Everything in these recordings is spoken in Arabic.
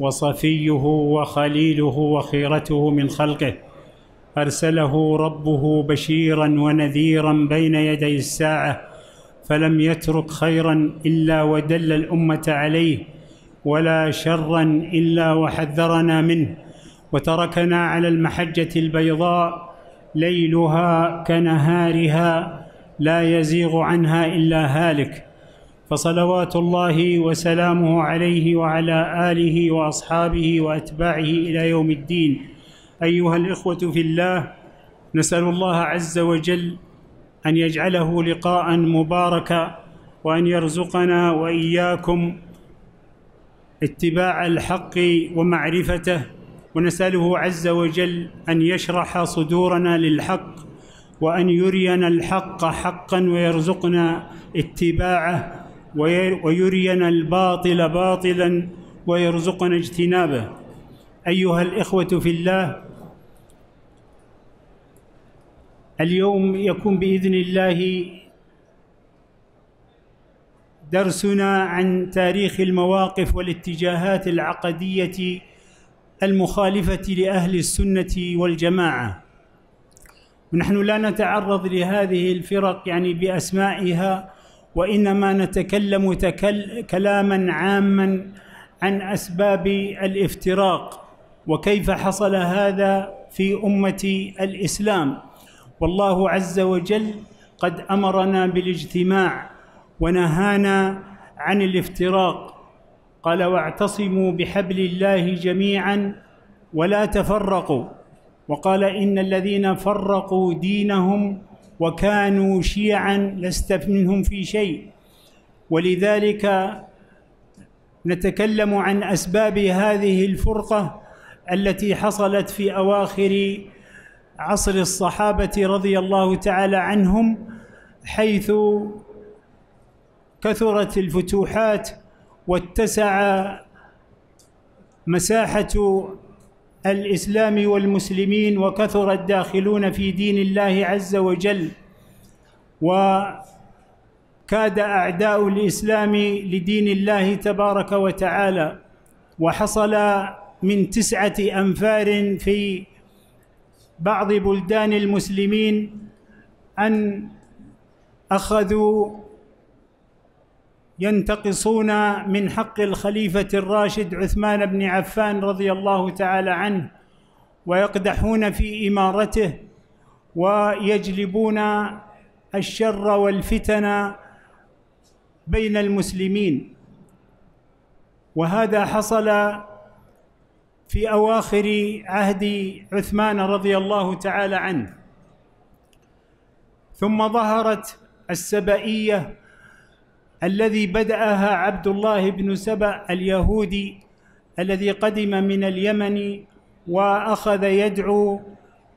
وصفيه وخليله وخيرته من خلقه ارسله ربه بشيرا ونذيرا بين يدي الساعه فلم يترك خيرا الا ودل الامه عليه ولا شرا الا وحذرنا منه وتركنا على المحجه البيضاء ليلها كنهارها لا يزيغ عنها الا هالك فصلوات الله وسلامه عليه وعلى اله واصحابه واتباعه الى يوم الدين ايها الاخوه في الله نسال الله عز وجل ان يجعله لقاء مباركا وان يرزقنا واياكم اتباع الحق ومعرفته ونساله عز وجل ان يشرح صدورنا للحق وان يرينا الحق حقا ويرزقنا اتباعه ويرينا الباطل باطلا ويرزقنا اجتنابه ايها الاخوه في الله اليوم يكون باذن الله درسنا عن تاريخ المواقف والاتجاهات العقديه المخالفه لاهل السنه والجماعه ونحن لا نتعرض لهذه الفرق يعني باسمائها وانما نتكلم تكل كلاما عاما عن اسباب الافتراق وكيف حصل هذا في امه الاسلام والله عز وجل قد امرنا بالاجتماع ونهانا عن الافتراق قال واعتصموا بحبل الله جميعا ولا تفرقوا وقال ان الذين فرقوا دينهم وكانوا شيعا لست منهم في شيء ولذلك نتكلم عن اسباب هذه الفرقه التي حصلت في اواخر عصر الصحابه رضي الله تعالى عنهم حيث كثرت الفتوحات واتسع مساحه الاسلام والمسلمين وكثر الداخلون في دين الله عز وجل وكاد اعداء الاسلام لدين الله تبارك وتعالى وحصل من تسعه انفار في بعض بلدان المسلمين ان اخذوا ينتقصون من حق الخليفة الراشد عثمان بن عفان رضي الله تعالى عنه ويقدحون في إمارته ويجلبون الشر والفتن بين المسلمين وهذا حصل في أواخر عهد عثمان رضي الله تعالى عنه ثم ظهرت السبائية الذي بدأها عبد الله بن سبأ اليهودي الذي قدم من اليمن وأخذ يدعو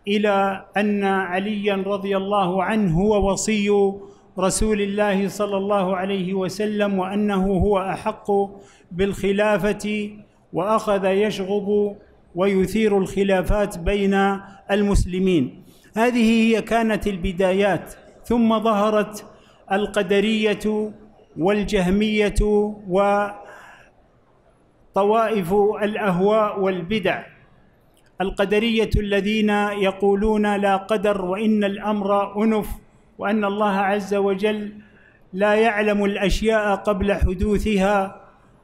إلى أن عليا رضي الله عنه هو وصي رسول الله صلى الله عليه وسلم وأنه هو أحق بالخلافة وأخذ يشغب ويثير الخلافات بين المسلمين هذه هي كانت البدايات ثم ظهرت القدريه والجهمية وطوائف الأهواء والبدع القدرية الذين يقولون لا قدر وإن الأمر أنف وأن الله عز وجل لا يعلم الأشياء قبل حدوثها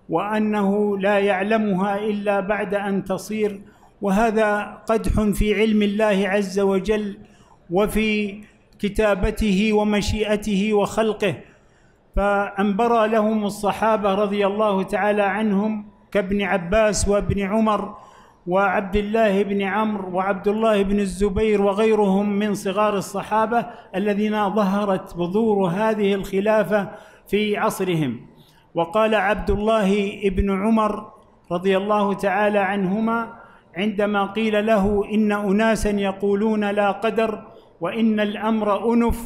وأنه لا يعلمها إلا بعد أن تصير وهذا قدح في علم الله عز وجل وفي كتابته ومشيئته وخلقه فأنبرى لهم الصحابة رضي الله تعالى عنهم كابن عباس وابن عمر وعبد الله بن عمرو وعبد الله بن الزبير وغيرهم من صغار الصحابة الذين ظهرت بذور هذه الخلافة في عصرهم وقال عبد الله بن عمر رضي الله تعالى عنهما عندما قيل له إن أناسا يقولون لا قدر وإن الأمر أنف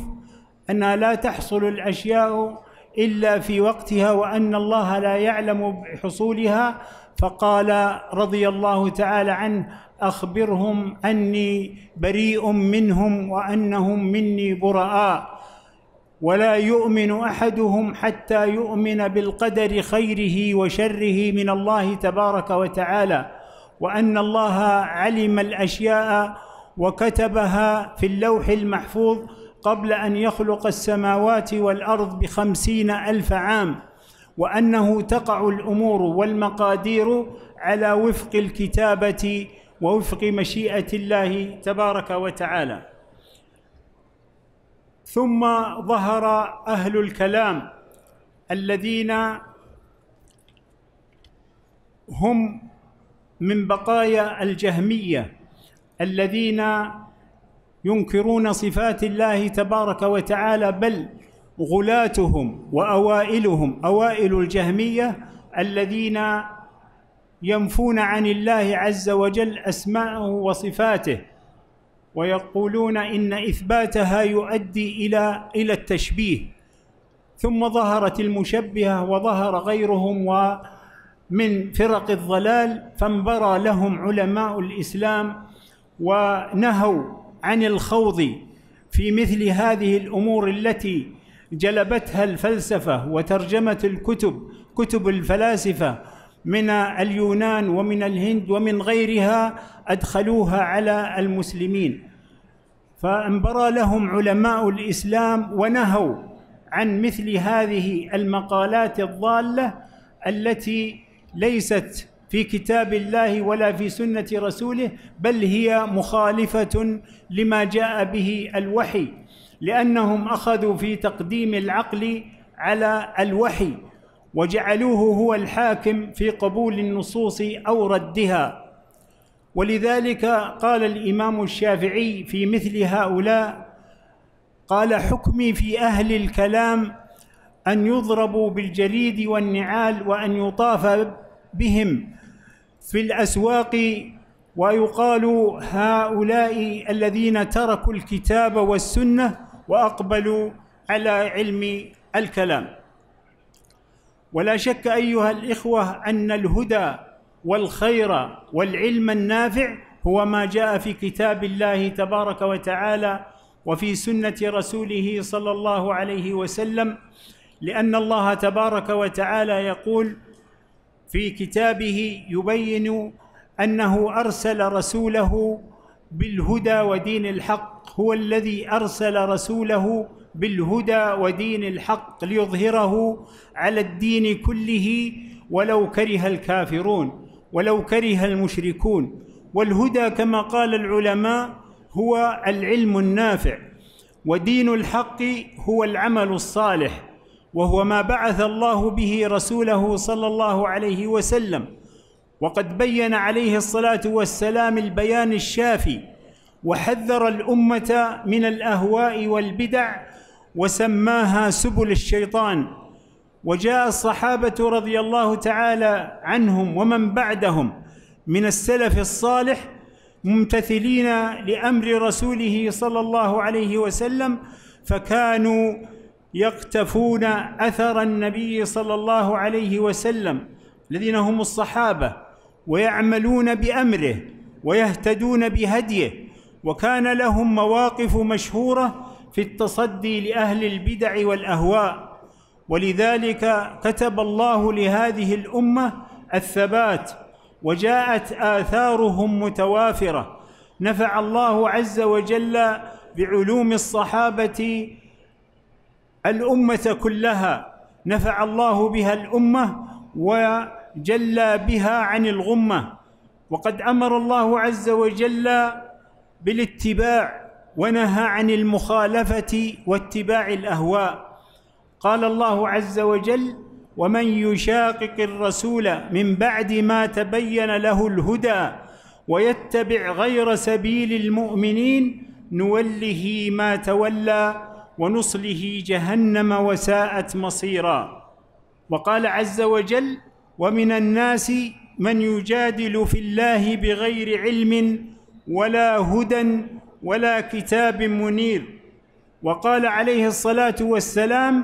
أنها لا تحصل الأشياء الا في وقتها وان الله لا يعلم بحصولها فقال رضي الله تعالى عنه اخبرهم اني بريء منهم وانهم مني براء ولا يؤمن احدهم حتى يؤمن بالقدر خيره وشره من الله تبارك وتعالى وان الله علم الاشياء وكتبها في اللوح المحفوظ قبل أن يخلق السماوات والأرض بخمسين ألف عام وأنه تقع الأمور والمقادير على وفق الكتابة ووفق مشيئة الله تبارك وتعالى ثم ظهر أهل الكلام الذين هم من بقايا الجهمية الذين ينكرون صفات الله تبارك وتعالى بل غلاتهم واوائلهم اوائل الجهميه الذين ينفون عن الله عز وجل اسماءه وصفاته ويقولون ان اثباتها يؤدي الى الى التشبيه ثم ظهرت المشبهه وظهر غيرهم ومن فرق الضلال فانبرى لهم علماء الاسلام ونهوا عن الخوض في مثل هذه الامور التي جلبتها الفلسفه وترجمت الكتب كتب الفلاسفه من اليونان ومن الهند ومن غيرها ادخلوها على المسلمين فانبرى لهم علماء الاسلام ونهوا عن مثل هذه المقالات الضاله التي ليست في كتاب الله ولا في سنه رسوله بل هي مخالفه لما جاء به الوحي لانهم اخذوا في تقديم العقل على الوحي وجعلوه هو الحاكم في قبول النصوص او ردها ولذلك قال الامام الشافعي في مثل هؤلاء قال حكمي في اهل الكلام ان يضربوا بالجليد والنعال وان يطاف بهم في الاسواق ويقال هؤلاء الذين تركوا الكتاب والسنه واقبلوا على علم الكلام ولا شك ايها الاخوه ان الهدى والخير والعلم النافع هو ما جاء في كتاب الله تبارك وتعالى وفي سنه رسوله صلى الله عليه وسلم لان الله تبارك وتعالى يقول في كتابه يبين انه ارسل رسوله بالهدى ودين الحق هو الذي ارسل رسوله بالهدى ودين الحق ليظهره على الدين كله ولو كره الكافرون ولو كره المشركون والهدى كما قال العلماء هو العلم النافع ودين الحق هو العمل الصالح وهو ما بعث الله به رسوله صلى الله عليه وسلم وقد بين عليه الصلاه والسلام البيان الشافي وحذر الامه من الاهواء والبدع وسماها سبل الشيطان وجاء الصحابه رضي الله تعالى عنهم ومن بعدهم من السلف الصالح ممتثلين لامر رسوله صلى الله عليه وسلم فكانوا يقتفون اثر النبي صلى الله عليه وسلم الذين هم الصحابه ويعملون بامره ويهتدون بهديه وكان لهم مواقف مشهوره في التصدي لاهل البدع والاهواء ولذلك كتب الله لهذه الامه الثبات وجاءت اثارهم متوافره نفع الله عز وجل بعلوم الصحابه الامه كلها نفع الله بها الامه وجلى بها عن الغمه وقد امر الله عز وجل بالاتباع ونهى عن المخالفه واتباع الاهواء قال الله عز وجل ومن يشاقق الرسول من بعد ما تبين له الهدى ويتبع غير سبيل المؤمنين نوله ما تولى ونصله جهنم وساءت مصيرا وقال عز وجل ومن الناس من يجادل في الله بغير علم ولا هدى ولا كتاب منير وقال عليه الصلاه والسلام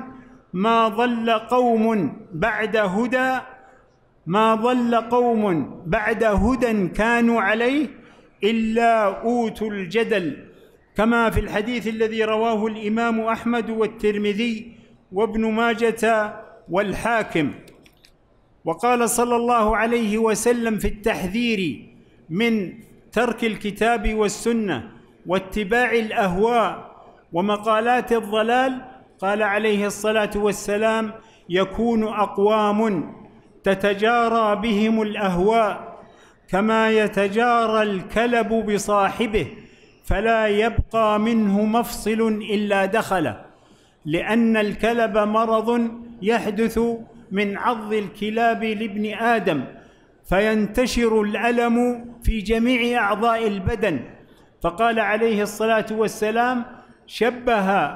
ما ضل قوم بعد هدى ما ضل قوم بعد هدى كانوا عليه الا اوتوا الجدل كما في الحديث الذي رواه الامام احمد والترمذي وابن ماجه والحاكم وقال صلى الله عليه وسلم في التحذير من ترك الكتاب والسنه واتباع الاهواء ومقالات الضلال قال عليه الصلاه والسلام يكون اقوام تتجارى بهم الاهواء كما يتجارى الكلب بصاحبه فلا يبقى منه مفصل الا دخله لان الكلب مرض يحدث من عض الكلاب لابن ادم فينتشر الالم في جميع اعضاء البدن فقال عليه الصلاه والسلام شبه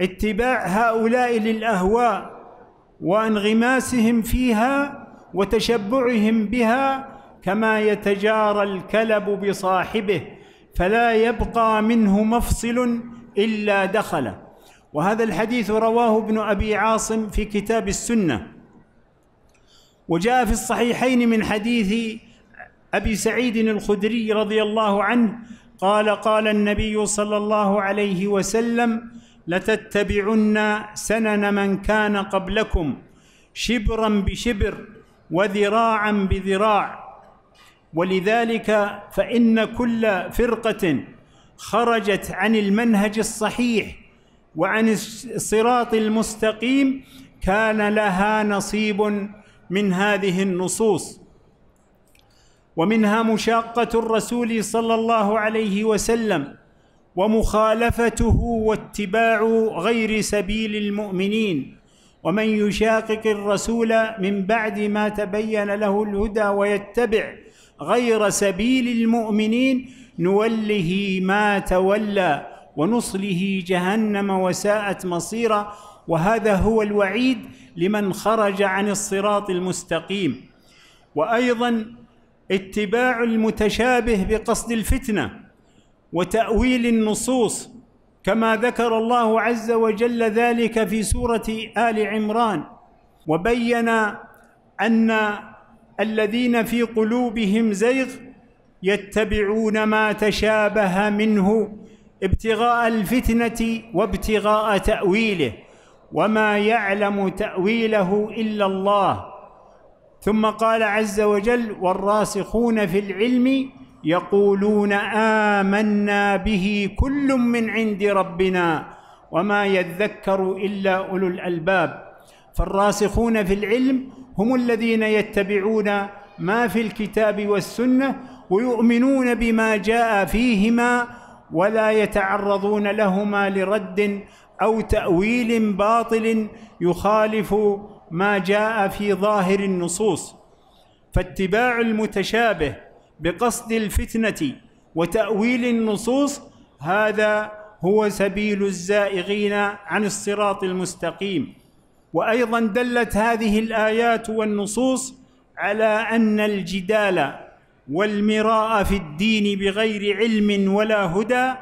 اتباع هؤلاء للاهواء وانغماسهم فيها وتشبعهم بها كما يتجارى الكلب بصاحبه فلا يبقى منه مفصل الا دخل وهذا الحديث رواه ابن ابي عاصم في كتاب السنه وجاء في الصحيحين من حديث ابي سعيد الخدري رضي الله عنه قال قال النبي صلى الله عليه وسلم لتتبعن سنن من كان قبلكم شبرا بشبر وذراعا بذراع ولذلك فان كل فرقه خرجت عن المنهج الصحيح وعن الصراط المستقيم كان لها نصيب من هذه النصوص ومنها مشاقه الرسول صلى الله عليه وسلم ومخالفته واتباع غير سبيل المؤمنين ومن يشاقق الرسول من بعد ما تبين له الهدى ويتبع غير سبيل المؤمنين نوله ما تولى ونصله جهنم وساءت مصيرا وهذا هو الوعيد لمن خرج عن الصراط المستقيم وايضا اتباع المتشابه بقصد الفتنه وتاويل النصوص كما ذكر الله عز وجل ذلك في سوره ال عمران وبين ان الذين في قلوبهم زيغ يتبعون ما تشابه منه ابتغاء الفتنه وابتغاء تاويله وما يعلم تاويله الا الله ثم قال عز وجل والراسخون في العلم يقولون امنا به كل من عند ربنا وما يذكر الا اولو الالباب فالراسخون في العلم هم الذين يتبعون ما في الكتاب والسنه ويؤمنون بما جاء فيهما ولا يتعرضون لهما لرد او تاويل باطل يخالف ما جاء في ظاهر النصوص فاتباع المتشابه بقصد الفتنه وتاويل النصوص هذا هو سبيل الزائغين عن الصراط المستقيم وايضا دلت هذه الايات والنصوص على ان الجدال والمراء في الدين بغير علم ولا هدى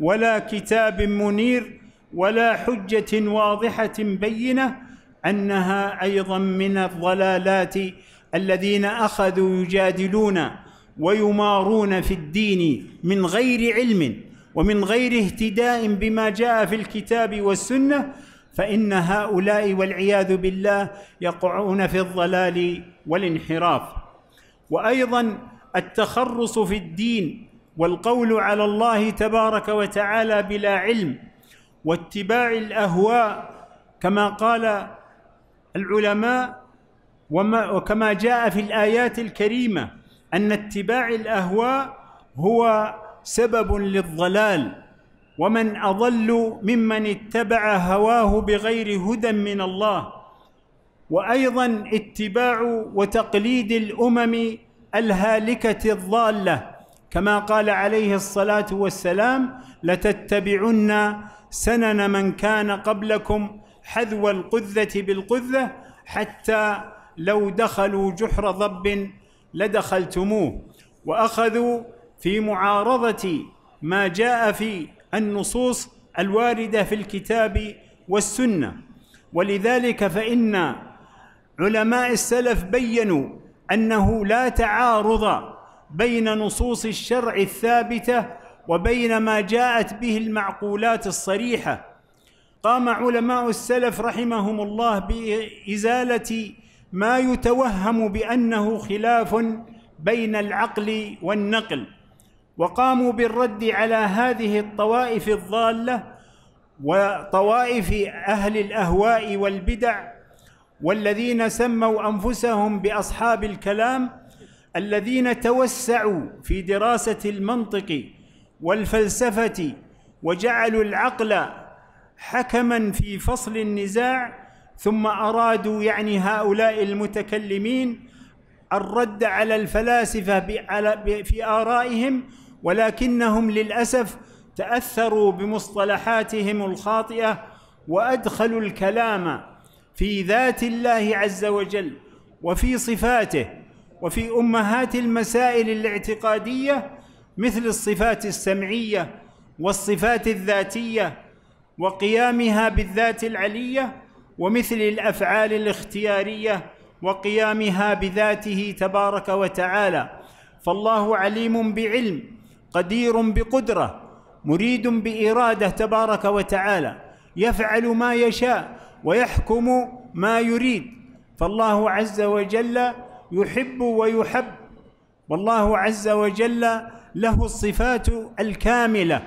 ولا كتاب منير ولا حجه واضحه بينه انها ايضا من الضلالات الذين اخذوا يجادلون ويمارون في الدين من غير علم ومن غير اهتداء بما جاء في الكتاب والسنه فان هؤلاء والعياذ بالله يقعون في الضلال والانحراف وايضا التخرص في الدين والقول على الله تبارك وتعالى بلا علم واتباع الاهواء كما قال العلماء وما وكما جاء في الايات الكريمه ان اتباع الاهواء هو سبب للضلال ومن اضل ممن اتبع هواه بغير هدى من الله وايضا اتباع وتقليد الامم الهالكه الضاله كما قال عليه الصلاه والسلام لتتبعن سنن من كان قبلكم حذو القذه بالقذه حتى لو دخلوا جحر ضب لدخلتموه واخذوا في معارضه ما جاء في النصوص الوارده في الكتاب والسنه ولذلك فان علماء السلف بينوا انه لا تعارض بين نصوص الشرع الثابته وبين ما جاءت به المعقولات الصريحه قام علماء السلف رحمهم الله بازاله ما يتوهم بانه خلاف بين العقل والنقل وقاموا بالرد على هذه الطوائف الضاله وطوائف اهل الاهواء والبدع والذين سموا انفسهم باصحاب الكلام الذين توسعوا في دراسه المنطق والفلسفه وجعلوا العقل حكما في فصل النزاع ثم ارادوا يعني هؤلاء المتكلمين الرد على الفلاسفه في ارائهم ولكنهم للاسف تاثروا بمصطلحاتهم الخاطئه وادخلوا الكلام في ذات الله عز وجل وفي صفاته وفي امهات المسائل الاعتقاديه مثل الصفات السمعيه والصفات الذاتيه وقيامها بالذات العليه ومثل الافعال الاختياريه وقيامها بذاته تبارك وتعالى فالله عليم بعلم قدير بقدره مريد باراده تبارك وتعالى يفعل ما يشاء ويحكم ما يريد فالله عز وجل يحب ويحب والله عز وجل له الصفات الكامله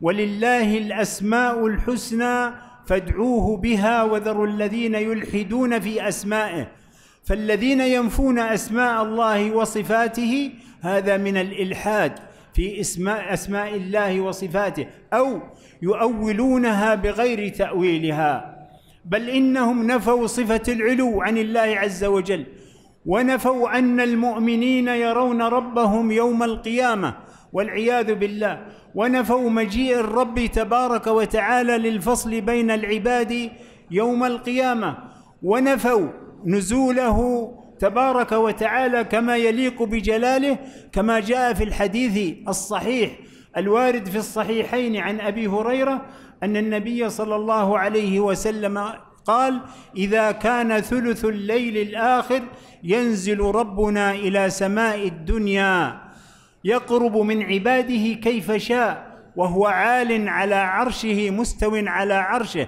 ولله الاسماء الحسنى فادعوه بها وذروا الذين يلحدون في اسمائه فالذين ينفون اسماء الله وصفاته هذا من الالحاد في اسماء اسماء الله وصفاته او يؤولونها بغير تاويلها بل انهم نفوا صفه العلو عن الله عز وجل ونفوا ان المؤمنين يرون ربهم يوم القيامه والعياذ بالله ونفوا مجيء الرب تبارك وتعالى للفصل بين العباد يوم القيامه ونفوا نزوله تبارك وتعالى كما يليق بجلاله كما جاء في الحديث الصحيح الوارد في الصحيحين عن ابي هريره ان النبي صلى الله عليه وسلم قال اذا كان ثلث الليل الاخر ينزل ربنا الى سماء الدنيا يقرب من عباده كيف شاء وهو عال على عرشه مستو على عرشه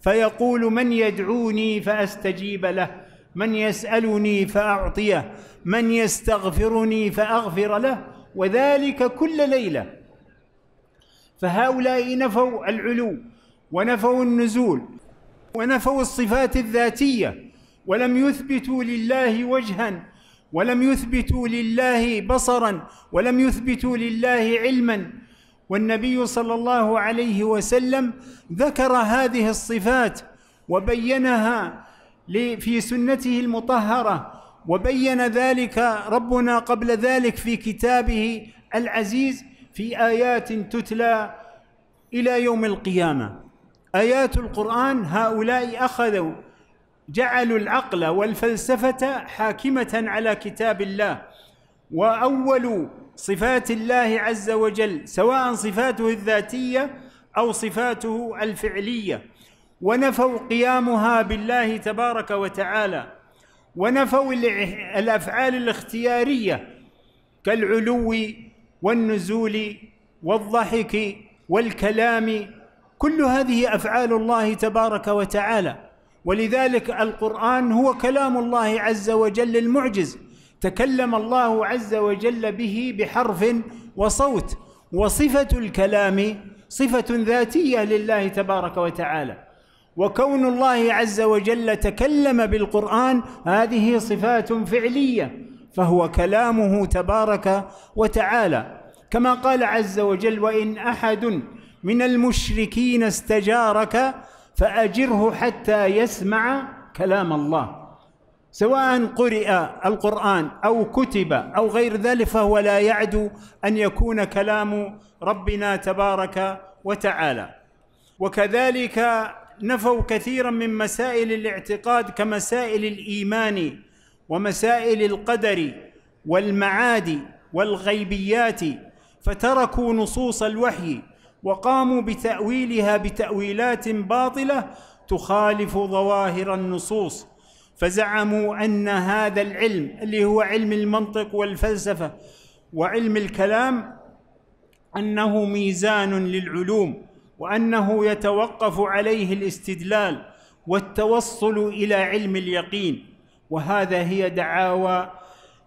فيقول من يدعوني فاستجيب له من يسألني فأعطيه من يستغفرني فأغفر له وذلك كل ليلة فهؤلاء نفوا العلو ونفوا النزول ونفوا الصفات الذاتية ولم يثبتوا لله وجها ولم يثبتوا لله بصرا ولم يثبتوا لله علما والنبي صلى الله عليه وسلم ذكر هذه الصفات وبينها في سنته المطهرة وبين ذلك ربنا قبل ذلك في كتابه العزيز في آيات تتلى إلى يوم القيامة آيات القرآن هؤلاء أخذوا جعلوا العقل والفلسفة حاكمة على كتاب الله وأول صفات الله عز وجل سواء صفاته الذاتية أو صفاته الفعلية ونفوا قيامها بالله تبارك وتعالى ونفوا الافعال الاختياريه كالعلو والنزول والضحك والكلام كل هذه افعال الله تبارك وتعالى ولذلك القران هو كلام الله عز وجل المعجز تكلم الله عز وجل به بحرف وصوت وصفه الكلام صفه ذاتيه لله تبارك وتعالى وكون الله عز وجل تكلم بالقرآن هذه صفات فعلية فهو كلامه تبارك وتعالى كما قال عز وجل وإن أحد من المشركين استجارك فأجره حتى يسمع كلام الله سواء قرئ القرآن أو كتب أو غير ذلك فهو لا يعدو أن يكون كلام ربنا تبارك وتعالى وكذلك نفوا كثيرا من مسائل الاعتقاد كمسائل الايمان ومسائل القدر والمعاد والغيبيات فتركوا نصوص الوحي وقاموا بتاويلها بتاويلات باطله تخالف ظواهر النصوص فزعموا ان هذا العلم اللي هو علم المنطق والفلسفه وعلم الكلام انه ميزان للعلوم وانه يتوقف عليه الاستدلال والتوصل الى علم اليقين وهذا هي دعاوى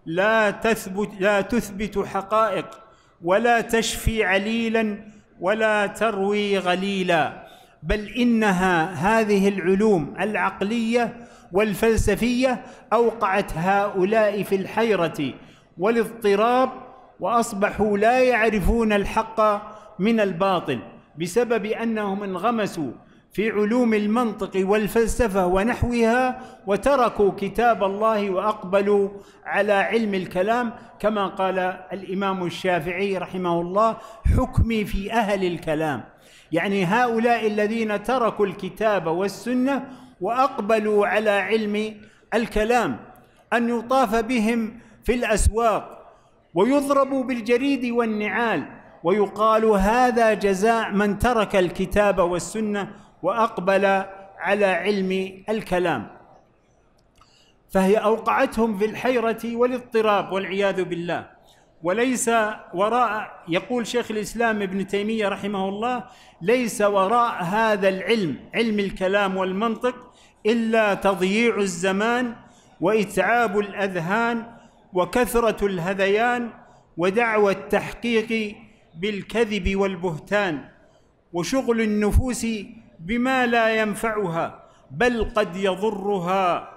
لا تثبت لا تثبت حقائق ولا تشفي عليلا ولا تروي غليلا بل انها هذه العلوم العقليه والفلسفيه اوقعت هؤلاء في الحيره والاضطراب واصبحوا لا يعرفون الحق من الباطل بسبب انهم انغمسوا في علوم المنطق والفلسفه ونحوها وتركوا كتاب الله واقبلوا على علم الكلام كما قال الامام الشافعي رحمه الله حكمي في اهل الكلام يعني هؤلاء الذين تركوا الكتاب والسنه واقبلوا على علم الكلام ان يطاف بهم في الاسواق ويضربوا بالجريد والنعال ويقال هذا جزاء من ترك الكتاب والسنه واقبل على علم الكلام فهي اوقعتهم في الحيره والاضطراب والعياذ بالله وليس وراء يقول شيخ الاسلام ابن تيميه رحمه الله ليس وراء هذا العلم علم الكلام والمنطق الا تضييع الزمان واتعاب الاذهان وكثره الهذيان ودعوى التحقيق بالكذب والبهتان وشغل النفوس بما لا ينفعها بل قد يضرها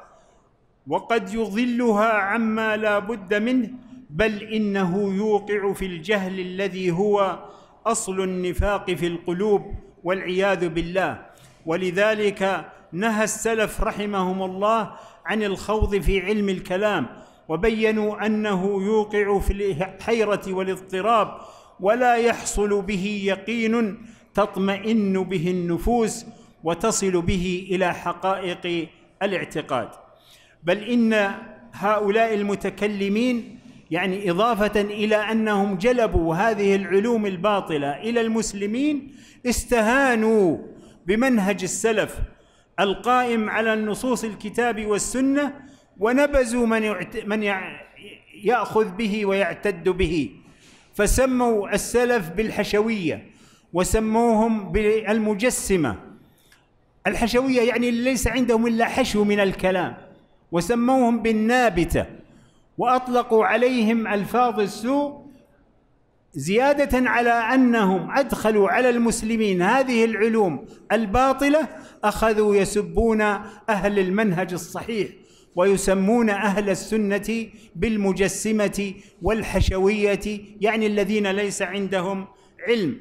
وقد يضلها عما لا بد منه بل انه يوقع في الجهل الذي هو اصل النفاق في القلوب والعياذ بالله ولذلك نهى السلف رحمهم الله عن الخوض في علم الكلام وبينوا انه يوقع في الحيره والاضطراب ولا يحصل به يقين تطمئن به النفوس وتصل به الى حقائق الاعتقاد بل ان هؤلاء المتكلمين يعني اضافه الى انهم جلبوا هذه العلوم الباطله الى المسلمين استهانوا بمنهج السلف القائم على النصوص الكتاب والسنه ونبذوا من من ياخذ به ويعتد به فسموا السلف بالحشويه وسموهم بالمجسمه الحشويه يعني ليس عندهم الا حشو من الكلام وسموهم بالنابته واطلقوا عليهم الفاظ السوء زياده على انهم ادخلوا على المسلمين هذه العلوم الباطله اخذوا يسبون اهل المنهج الصحيح ويسمون أهل السنة بالمجسمة والحشوية يعني الذين ليس عندهم علم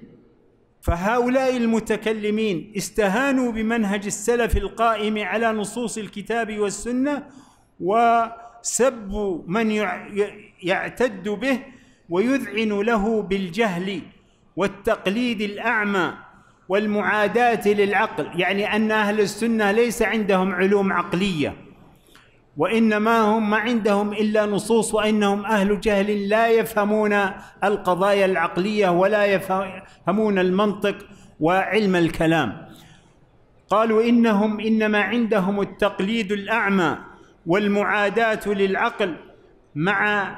فهؤلاء المتكلمين استهانوا بمنهج السلف القائم على نصوص الكتاب والسنة وسبوا من يعتد به ويذعن له بالجهل والتقليد الأعمى والمعاداة للعقل يعني أن أهل السنة ليس عندهم علوم عقلية وانما هم ما عندهم الا نصوص وانهم اهل جهل لا يفهمون القضايا العقليه ولا يفهمون المنطق وعلم الكلام قالوا انهم انما عندهم التقليد الاعمى والمعاداه للعقل مع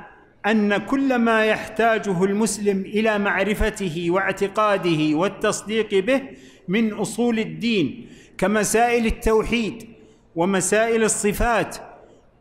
ان كل ما يحتاجه المسلم الى معرفته واعتقاده والتصديق به من اصول الدين كمسائل التوحيد ومسائل الصفات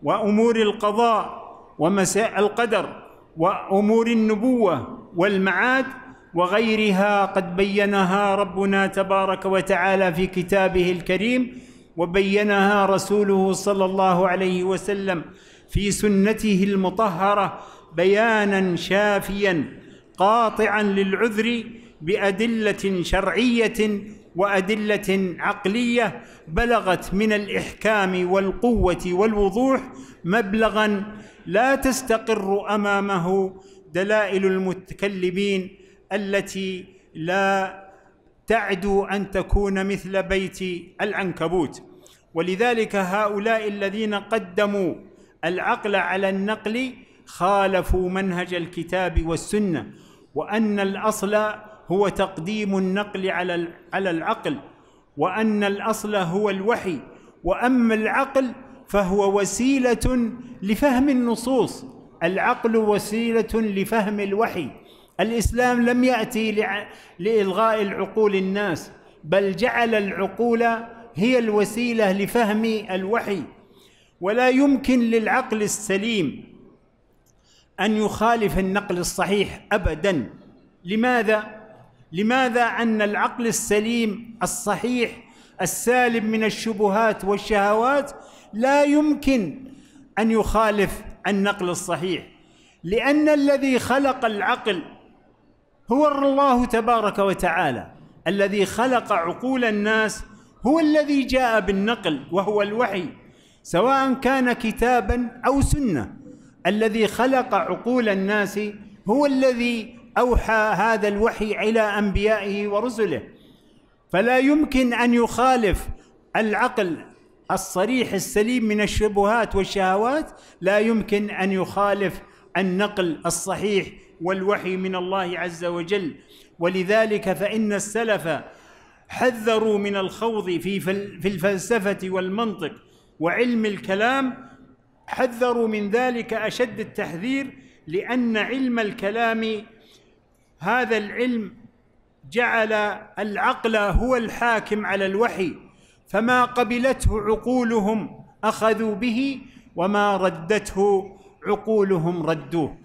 وامور القضاء ومساء القدر وامور النبوه والمعاد وغيرها قد بينها ربنا تبارك وتعالى في كتابه الكريم وبينها رسوله صلى الله عليه وسلم في سنته المطهره بيانا شافيا قاطعا للعذر بادله شرعيه وادله عقليه بلغت من الاحكام والقوه والوضوح مبلغا لا تستقر امامه دلائل المتكلمين التي لا تعدو ان تكون مثل بيت العنكبوت ولذلك هؤلاء الذين قدموا العقل على النقل خالفوا منهج الكتاب والسنه وان الاصل هو تقديم النقل على على العقل وان الاصل هو الوحي واما العقل فهو وسيله لفهم النصوص العقل وسيله لفهم الوحي الاسلام لم ياتي لالغاء العقول الناس بل جعل العقول هي الوسيله لفهم الوحي ولا يمكن للعقل السليم ان يخالف النقل الصحيح ابدا لماذا لماذا ان العقل السليم الصحيح السالم من الشبهات والشهوات لا يمكن ان يخالف النقل الصحيح لان الذي خلق العقل هو الله تبارك وتعالى الذي خلق عقول الناس هو الذي جاء بالنقل وهو الوحي سواء كان كتابا او سنه الذي خلق عقول الناس هو الذي اوحى هذا الوحي الى انبيائه ورسله فلا يمكن ان يخالف العقل الصريح السليم من الشبهات والشهوات لا يمكن ان يخالف النقل الصحيح والوحي من الله عز وجل ولذلك فان السلف حذروا من الخوض في في الفلسفه والمنطق وعلم الكلام حذروا من ذلك اشد التحذير لان علم الكلام هذا العلم جعل العقل هو الحاكم على الوحي فما قبلته عقولهم اخذوا به وما ردته عقولهم ردوه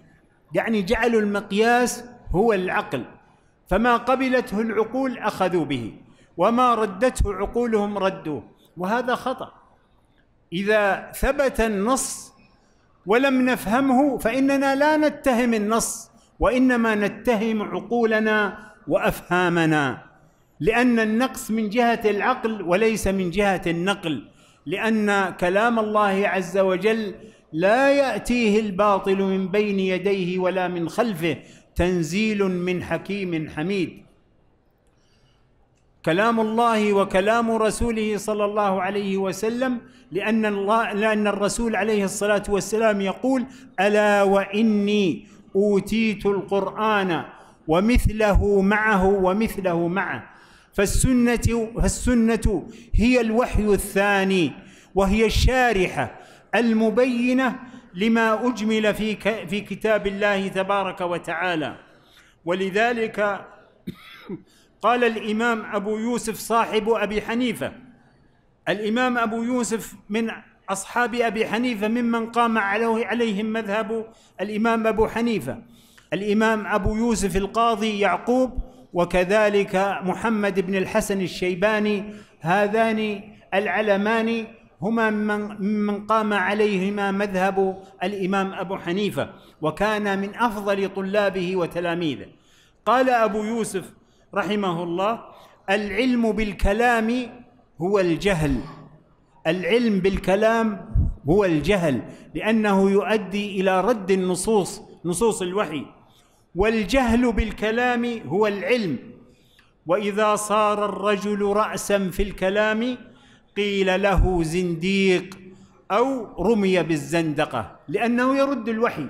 يعني جعلوا المقياس هو العقل فما قبلته العقول اخذوا به وما ردته عقولهم ردوه وهذا خطا اذا ثبت النص ولم نفهمه فاننا لا نتهم النص وانما نتهم عقولنا وافهامنا لان النقص من جهه العقل وليس من جهه النقل لان كلام الله عز وجل لا ياتيه الباطل من بين يديه ولا من خلفه تنزيل من حكيم حميد كلام الله وكلام رسوله صلى الله عليه وسلم لأن الله لأن الرسول عليه الصلاة والسلام يقول: ألا وإني أوتيت القرآن ومثله معه ومثله معه فالسنة فالسنة هي الوحي الثاني وهي الشارحة المبينة لما أجمل في في كتاب الله تبارك وتعالى ولذلك قال الإمام أبو يوسف صاحب أبي حنيفة الإمام أبو يوسف من أصحاب أبي حنيفة ممن قام عليهم مذهب الإمام أبو حنيفة الإمام أبو يوسف القاضي يعقوب وكذلك محمد بن الحسن الشيباني هذان العلمان هما ممن قام عليهما مذهب الإمام أبو حنيفة وكان من أفضل طلابه وتلاميذه قال أبو يوسف رحمه الله العلم بالكلام هو الجهل العلم بالكلام هو الجهل لأنه يؤدي إلى رد النصوص نصوص الوحي والجهل بالكلام هو العلم وإذا صار الرجل رأسا في الكلام قيل له زنديق أو رمي بالزندقة لأنه يرد الوحي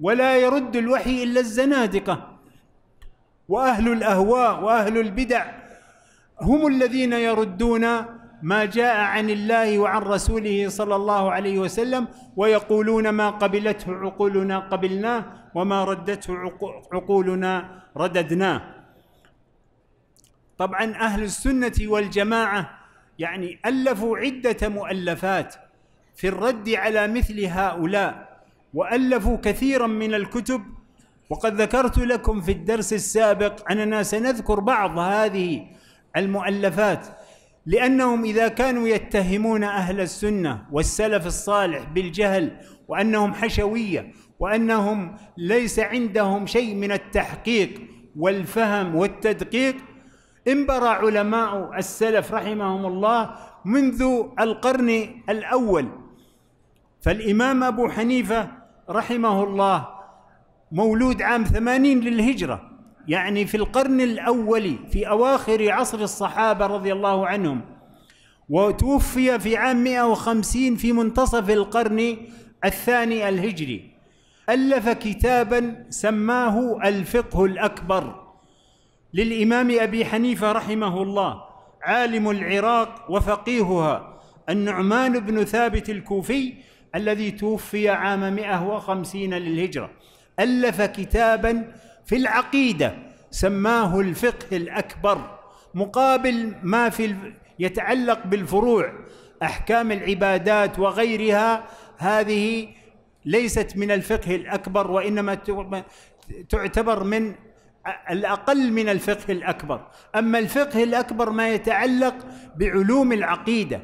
ولا يرد الوحي إلا الزنادقة وأهل الأهواء وأهل البدع هم الذين يردون ما جاء عن الله وعن رسوله صلى الله عليه وسلم ويقولون ما قبلته عقولنا قبلناه وما ردته عقولنا رددناه طبعا اهل السنه والجماعه يعني الفوا عده مؤلفات في الرد على مثل هؤلاء والفوا كثيرا من الكتب وقد ذكرت لكم في الدرس السابق اننا سنذكر بعض هذه المؤلفات لانهم اذا كانوا يتهمون اهل السنه والسلف الصالح بالجهل وانهم حشويه وانهم ليس عندهم شيء من التحقيق والفهم والتدقيق انبرى علماء السلف رحمهم الله منذ القرن الاول فالامام ابو حنيفه رحمه الله مولود عام ثمانين للهجره يعني في القرن الاول في اواخر عصر الصحابه رضي الله عنهم وتوفي في عام 150 في منتصف القرن الثاني الهجري الف كتابا سماه الفقه الاكبر للامام ابي حنيفه رحمه الله عالم العراق وفقيهها النعمان بن ثابت الكوفي الذي توفي عام 150 للهجره الف كتابا في العقيده سماه الفقه الاكبر مقابل ما في يتعلق بالفروع احكام العبادات وغيرها هذه ليست من الفقه الاكبر وانما تعتبر من الاقل من الفقه الاكبر اما الفقه الاكبر ما يتعلق بعلوم العقيده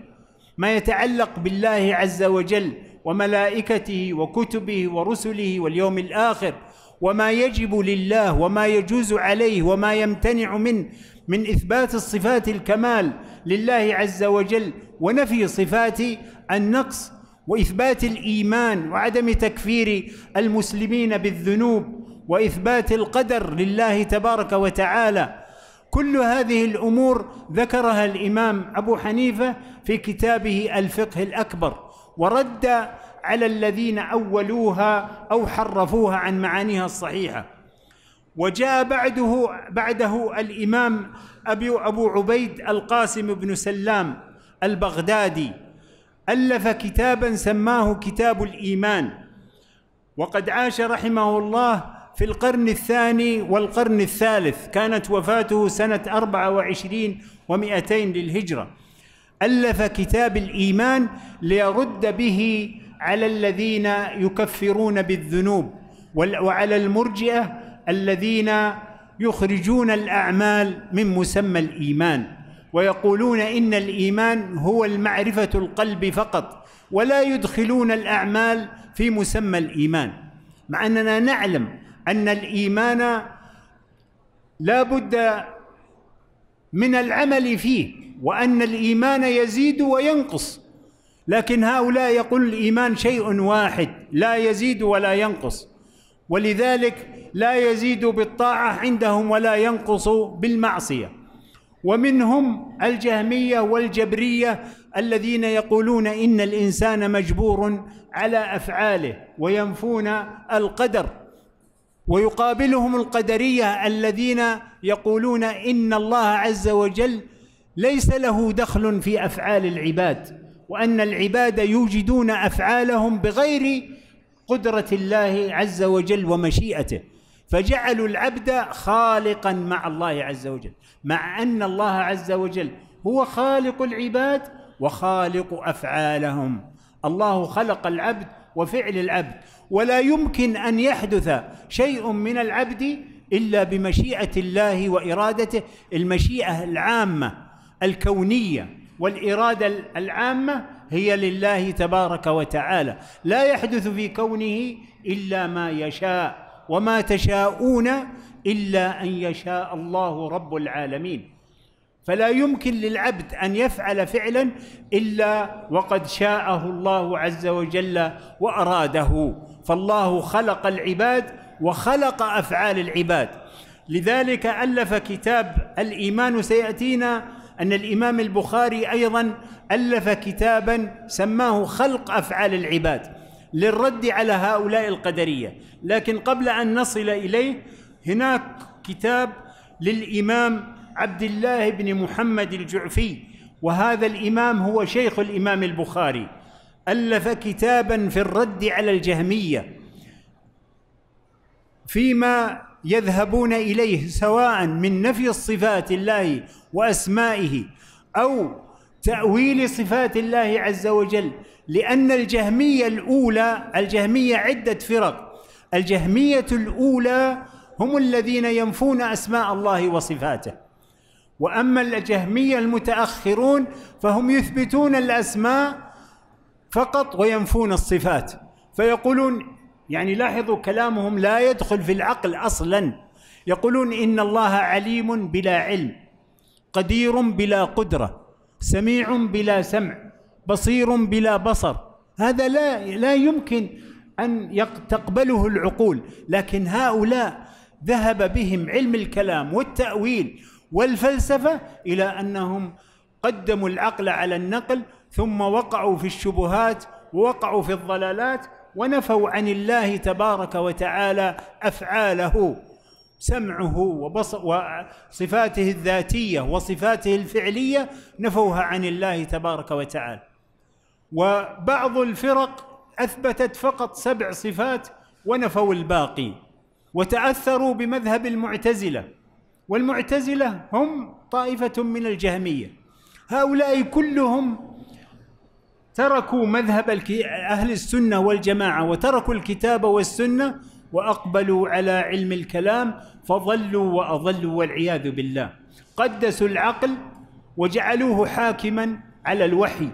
ما يتعلق بالله عز وجل وملائكته وكتبه ورسله واليوم الاخر وما يجب لله وما يجوز عليه وما يمتنع منه من إثبات الصفات الكمال لله عز وجل ونفي صفات النقص وإثبات الإيمان وعدم تكفير المسلمين بالذنوب وإثبات القدر لله تبارك وتعالى كل هذه الأمور ذكرها الإمام أبو حنيفة في كتابه الفقه الأكبر ورد على الذين أولوها أو حرفوها عن معانيها الصحيحة وجاء بعده بعده الإمام أبي أبو عبيد القاسم بن سلام البغدادي ألف كتابا سماه كتاب الإيمان وقد عاش رحمه الله في القرن الثاني والقرن الثالث كانت وفاته سنة أربعة وعشرين ومئتين للهجرة ألف كتاب الإيمان ليرد به على الذين يكفرون بالذنوب وعلى المرجئه الذين يخرجون الاعمال من مسمى الايمان ويقولون ان الايمان هو المعرفه القلب فقط ولا يدخلون الاعمال في مسمى الايمان مع اننا نعلم ان الايمان لا بد من العمل فيه وان الايمان يزيد وينقص لكن هؤلاء يقول الايمان شيء واحد لا يزيد ولا ينقص ولذلك لا يزيد بالطاعه عندهم ولا ينقص بالمعصيه ومنهم الجهميه والجبريه الذين يقولون ان الانسان مجبور على افعاله وينفون القدر ويقابلهم القدريه الذين يقولون ان الله عز وجل ليس له دخل في افعال العباد وأن العباد يوجدون أفعالهم بغير قدرة الله عز وجل ومشيئته فجعلوا العبد خالقا مع الله عز وجل مع أن الله عز وجل هو خالق العباد وخالق أفعالهم الله خلق العبد وفعل العبد ولا يمكن أن يحدث شيء من العبد إلا بمشيئة الله وإرادته المشيئة العامة الكونية والإرادة العامة هي لله تبارك وتعالى لا يحدث في كونه إلا ما يشاء وما تشاءون إلا أن يشاء الله رب العالمين فلا يمكن للعبد أن يفعل فعلا إلا وقد شاءه الله عز وجل وأراده فالله خلق العباد وخلق أفعال العباد لذلك ألف كتاب الإيمان سيأتينا أن الإمام البخاري أيضا ألف كتابا سماه خلق أفعال العباد للرد على هؤلاء القدرية لكن قبل أن نصل إليه هناك كتاب للإمام عبد الله بن محمد الجعفي وهذا الإمام هو شيخ الإمام البخاري ألف كتابا في الرد على الجهمية فيما يذهبون اليه سواء من نفي الصفات الله واسمائه او تاويل صفات الله عز وجل لان الجهميه الاولى الجهميه عده فرق الجهميه الاولى هم الذين ينفون اسماء الله وصفاته واما الجهميه المتاخرون فهم يثبتون الاسماء فقط وينفون الصفات فيقولون يعني لاحظوا كلامهم لا يدخل في العقل اصلا يقولون ان الله عليم بلا علم قدير بلا قدره سميع بلا سمع بصير بلا بصر هذا لا لا يمكن ان تقبله العقول لكن هؤلاء ذهب بهم علم الكلام والتاويل والفلسفه الى انهم قدموا العقل على النقل ثم وقعوا في الشبهات ووقعوا في الضلالات ونفوا عن الله تبارك وتعالى افعاله سمعه وبص وصفاته الذاتيه وصفاته الفعليه نفوها عن الله تبارك وتعالى وبعض الفرق اثبتت فقط سبع صفات ونفوا الباقي وتاثروا بمذهب المعتزله والمعتزله هم طائفه من الجهميه هؤلاء كلهم تركوا مذهب أهل السنة والجماعة وتركوا الكتاب والسنة وأقبلوا على علم الكلام فضلوا وأضلوا والعياذ بالله قدسوا العقل وجعلوه حاكما على الوحي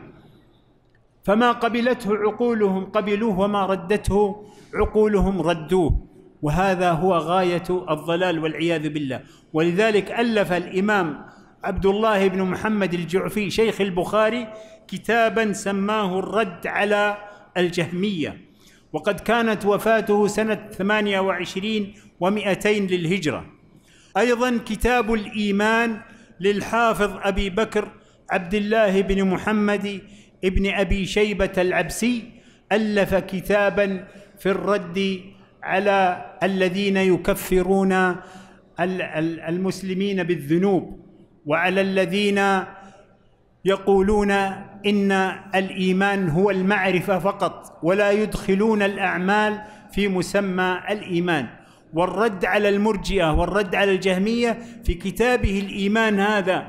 فما قبلته عقولهم قبلوه وما ردته عقولهم ردوه وهذا هو غاية الضلال والعياذ بالله ولذلك ألف الإمام عبد الله بن محمد الجعفي شيخ البخاري كتابا سماه الرد على الجهمية وقد كانت وفاته سنة 28 و200 للهجرة أيضا كتاب الإيمان للحافظ أبي بكر عبد الله بن محمد ابن أبي شيبة العبسي ألف كتابا في الرد على الذين يكفرون المسلمين بالذنوب وعلى الذين يقولون ان الايمان هو المعرفه فقط ولا يدخلون الاعمال في مسمى الايمان والرد على المرجئه والرد على الجهميه في كتابه الايمان هذا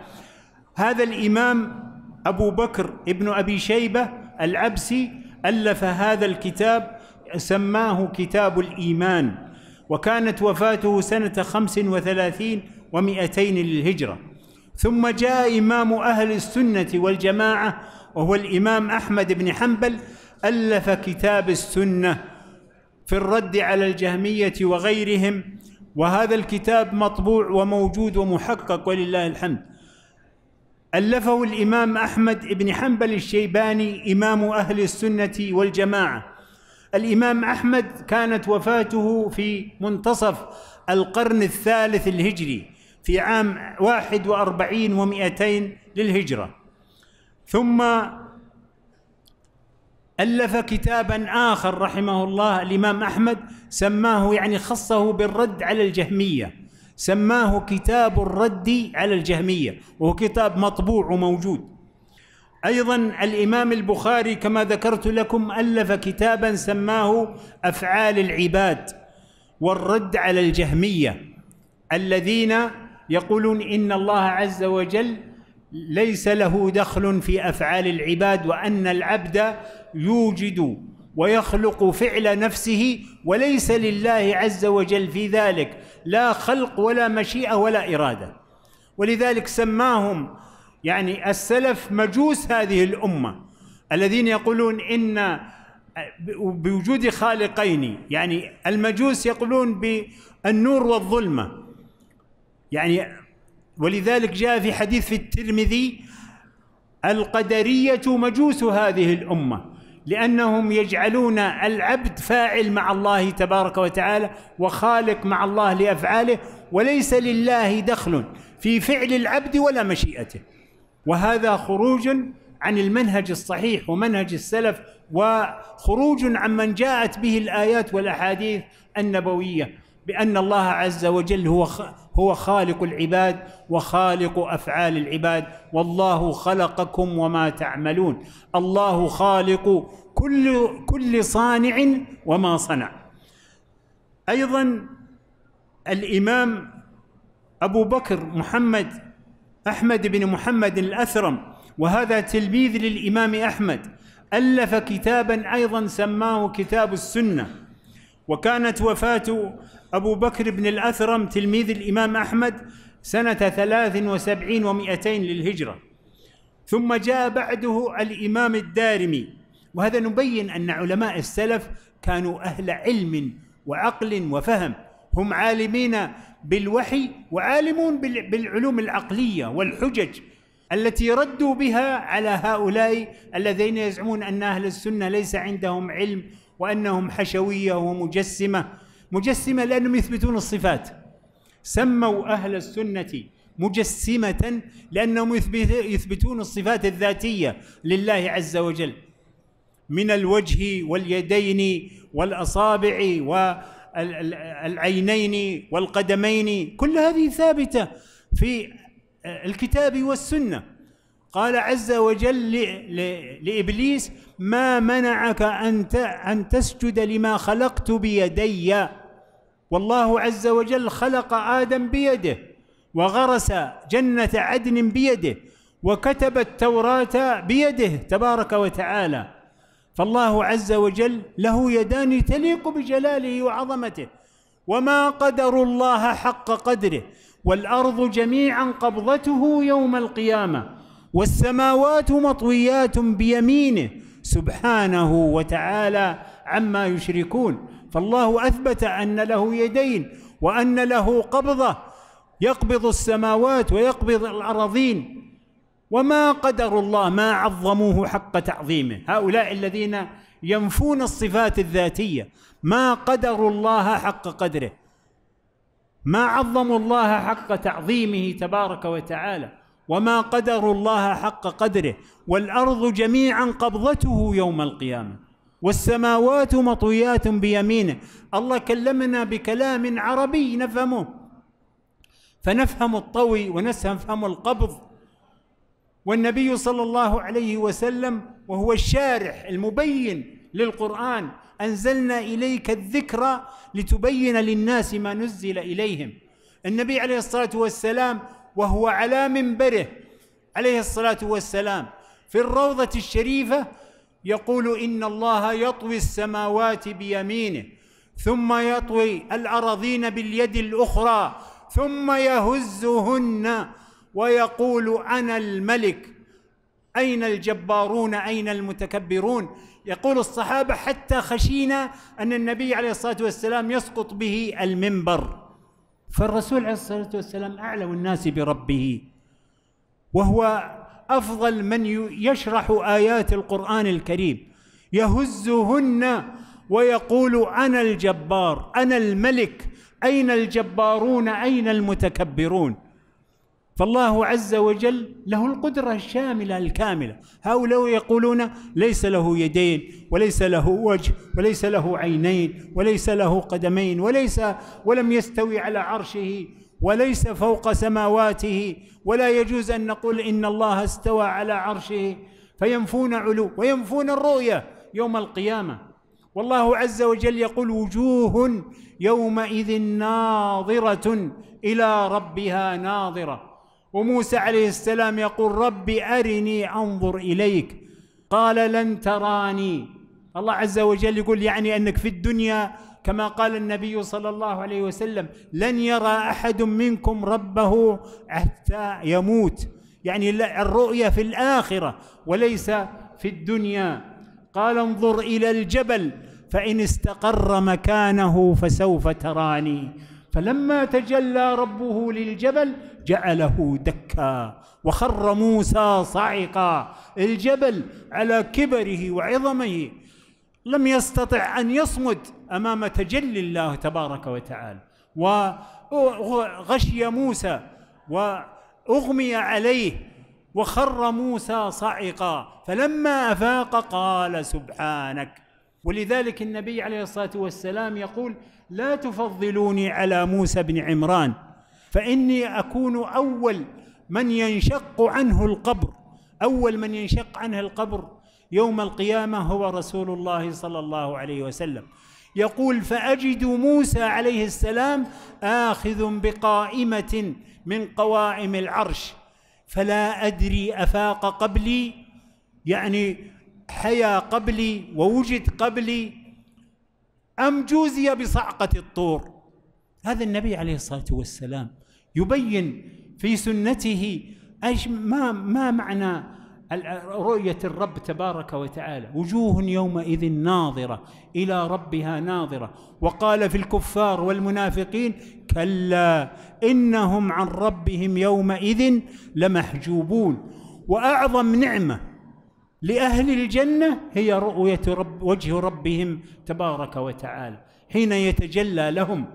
هذا الامام ابو بكر ابن ابي شيبه العبسي الف هذا الكتاب سماه كتاب الايمان وكانت وفاته سنه 35 و200 للهجره ثم جاء إمام أهل السنة والجماعة وهو الإمام أحمد بن حنبل ألف كتاب السنة في الرد على الجهمية وغيرهم وهذا الكتاب مطبوع وموجود ومحقق ولله الحمد ألفه الإمام أحمد بن حنبل الشيباني إمام أهل السنة والجماعة الإمام أحمد كانت وفاته في منتصف القرن الثالث الهجري في عام 41 و200 للهجرة ثم ألف كتابا آخر رحمه الله الإمام أحمد سماه يعني خصه بالرد على الجهمية سماه كتاب الرد على الجهمية وهو كتاب مطبوع وموجود أيضا الإمام البخاري كما ذكرت لكم ألف كتابا سماه أفعال العباد والرد على الجهمية الذين يقولون إن الله عز وجل ليس له دخل في أفعال العباد وأن العبد يوجد ويخلق فعل نفسه وليس لله عز وجل في ذلك لا خلق ولا مشيئة ولا إرادة ولذلك سماهم يعني السلف مجوس هذه الأمة الذين يقولون إن بوجود خالقين يعني المجوس يقولون بالنور والظلمه يعني ولذلك جاء في حديث في الترمذي القدرية مجوس هذه الأمة لأنهم يجعلون العبد فاعل مع الله تبارك وتعالى وخالق مع الله لأفعاله وليس لله دخل في فعل العبد ولا مشيئته وهذا خروج عن المنهج الصحيح ومنهج السلف وخروج عمن جاءت به الآيات والأحاديث النبوية بأن الله عز وجل هو هو خالق العباد وخالق افعال العباد والله خلقكم وما تعملون الله خالق كل كل صانع وما صنع ايضا الامام ابو بكر محمد احمد بن محمد الاثرم وهذا تلميذ للامام احمد الف كتابا ايضا سماه كتاب السنه وكانت وفاه أبو بكر بن الأثرم تلميذ الإمام أحمد سنة ثلاث وسبعين ومئتين للهجرة ثم جاء بعده الإمام الدارمي وهذا نبين أن علماء السلف كانوا أهل علم وعقل وفهم هم عالمين بالوحي وعالمون بالعلوم العقلية والحجج التي ردوا بها على هؤلاء الذين يزعمون أن أهل السنة ليس عندهم علم وأنهم حشوية ومجسمة مجسمة لأنهم يثبتون الصفات سموا أهل السنة مجسمة لأنهم يثبتون الصفات الذاتية لله عز وجل من الوجه واليدين والأصابع والعينين والقدمين كل هذه ثابتة في الكتاب والسنة قال عز وجل لابليس ما منعك ان ان تسجد لما خلقت بيدي والله عز وجل خلق ادم بيده وغرس جنه عدن بيده وكتب التوراه بيده تبارك وتعالى فالله عز وجل له يدان تليق بجلاله وعظمته وما قدروا الله حق قدره والارض جميعا قبضته يوم القيامه والسماوات مطويات بيمينه سبحانه وتعالى عما يشركون فالله اثبت ان له يدين وان له قبضه يقبض السماوات ويقبض الارضين وما قدر الله ما عظموه حق تعظيمه هؤلاء الذين ينفون الصفات الذاتيه ما قدروا الله حق قدره ما عظموا الله حق تعظيمه تبارك وتعالى وما قدروا الله حق قدره والارض جميعا قبضته يوم القيامه والسماوات مطويات بيمينه الله كلمنا بكلام عربي نفهمه فنفهم الطوي ونفهم القبض والنبي صلى الله عليه وسلم وهو الشارح المبين للقران انزلنا اليك الذكرى لتبين للناس ما نزل اليهم النبي عليه الصلاه والسلام وهو على منبره عليه الصلاه والسلام في الروضه الشريفه يقول ان الله يطوي السماوات بيمينه ثم يطوي الأراضين باليد الأخرى ثم يهزهن ويقول أنا الملك أين الجبارون أين المتكبرون يقول الصحابة حتى خشينا أن النبي عليه الصلاة والسلام يسقط به المنبر فالرسول عليه الصلاة والسلام أعلم الناس بربه وهو أفضل من يشرح آيات القرآن الكريم يهزهن ويقول أنا الجبار أنا الملك أين الجبارون أين المتكبرون فالله عز وجل له القدرة الشاملة الكاملة هؤلاء يقولون ليس له يدين وليس له وجه وليس له عينين وليس له قدمين وليس ولم يستوي على عرشه وليس فوق سماواته ولا يجوز أن نقول إن الله استوى على عرشه فينفون علو وينفون الرؤية يوم القيامة والله عز وجل يقول وجوه يومئذ ناظرة إلى ربها ناظرة وموسى عليه السلام يقول ربي أرني أنظر إليك قال لن تراني الله عز وجل يقول يعني أنك في الدنيا كما قال النبي صلى الله عليه وسلم لن يرى أحد منكم ربه حتى يموت يعني الرؤية في الآخرة وليس في الدنيا قال انظر إلى الجبل فإن استقر مكانه فسوف تراني فلما تجلى ربه للجبل جعله دكا وخر موسى صعقا الجبل على كبره وعظمه لم يستطع ان يصمد امام تجلي الله تبارك وتعالى وغشي موسى واغمي عليه وخر موسى صعقا فلما افاق قال سبحانك ولذلك النبي عليه الصلاه والسلام يقول لا تفضلوني على موسى بن عمران فاني اكون اول من ينشق عنه القبر اول من ينشق عنه القبر يوم القيامه هو رسول الله صلى الله عليه وسلم يقول فاجد موسى عليه السلام اخذ بقائمه من قوائم العرش فلا ادري افاق قبلي يعني حيا قبلي ووجد قبلي أم جوزي بصعقة الطور هذا النبي عليه الصلاة والسلام يبين في سنته أيش ما ما معنى رؤية الرب تبارك وتعالى وجوه يومئذ ناظرة إلى ربها ناظرة وقال في الكفار والمنافقين كلا إنهم عن ربهم يومئذ لمحجوبون وأعظم نعمة لأهل الجنة هي رؤية رب وجه ربهم تبارك وتعالى حين يتجلى لهم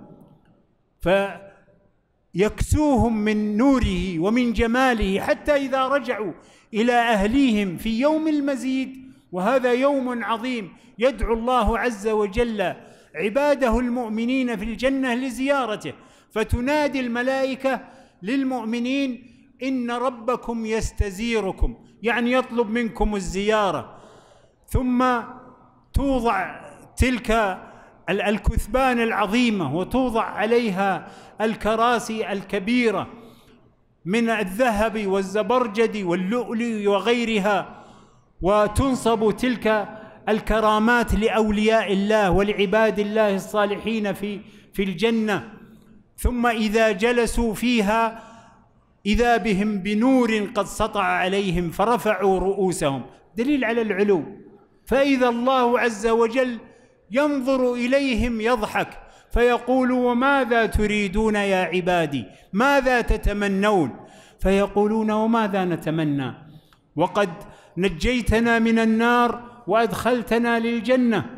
فيكسوهم من نوره ومن جماله حتى إذا رجعوا إلى أهليهم في يوم المزيد وهذا يوم عظيم يدعو الله عز وجل عباده المؤمنين في الجنة لزيارته فتنادي الملائكة للمؤمنين إن ربكم يستزيركم يعني يطلب منكم الزيارة ثم توضع تلك الكثبان العظيمة وتوضع عليها الكراسي الكبيرة من الذهب والزبرجد واللؤلؤ وغيرها وتنصب تلك الكرامات لأولياء الله ولعباد الله الصالحين في في الجنة ثم إذا جلسوا فيها إذا بهم بنور قد سطع عليهم فرفعوا رؤوسهم دليل على العلو فإذا الله عز وجل ينظر إليهم يضحك فيقول وماذا تريدون يا عبادي ماذا تتمنون فيقولون وماذا نتمنى وقد نجيتنا من النار وأدخلتنا للجنة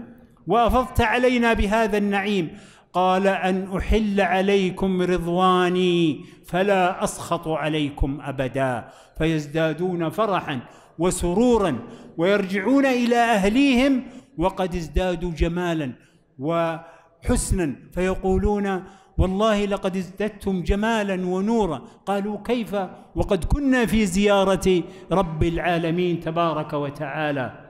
وأفضت علينا بهذا النعيم قال أن أحل عليكم رضواني فلا أسخط عليكم أبدا فيزدادون فرحا وسرورا ويرجعون إلى أهليهم وقد ازدادوا جمالا وحسنا فيقولون والله لقد ازددتم جمالا ونورا قالوا كيف وقد كنا في زيارة رب العالمين تبارك وتعالى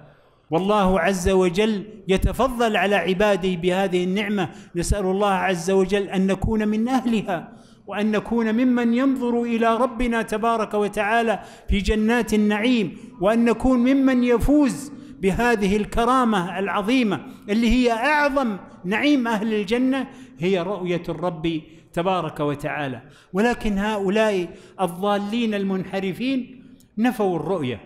والله عز وجل يتفضل على عباده بهذه النعمه نسال الله عز وجل ان نكون من اهلها وان نكون ممن ينظر الى ربنا تبارك وتعالى في جنات النعيم وان نكون ممن يفوز بهذه الكرامه العظيمه اللي هي اعظم نعيم اهل الجنه هي رؤيه الرب تبارك وتعالى ولكن هؤلاء الضالين المنحرفين نفوا الرؤيه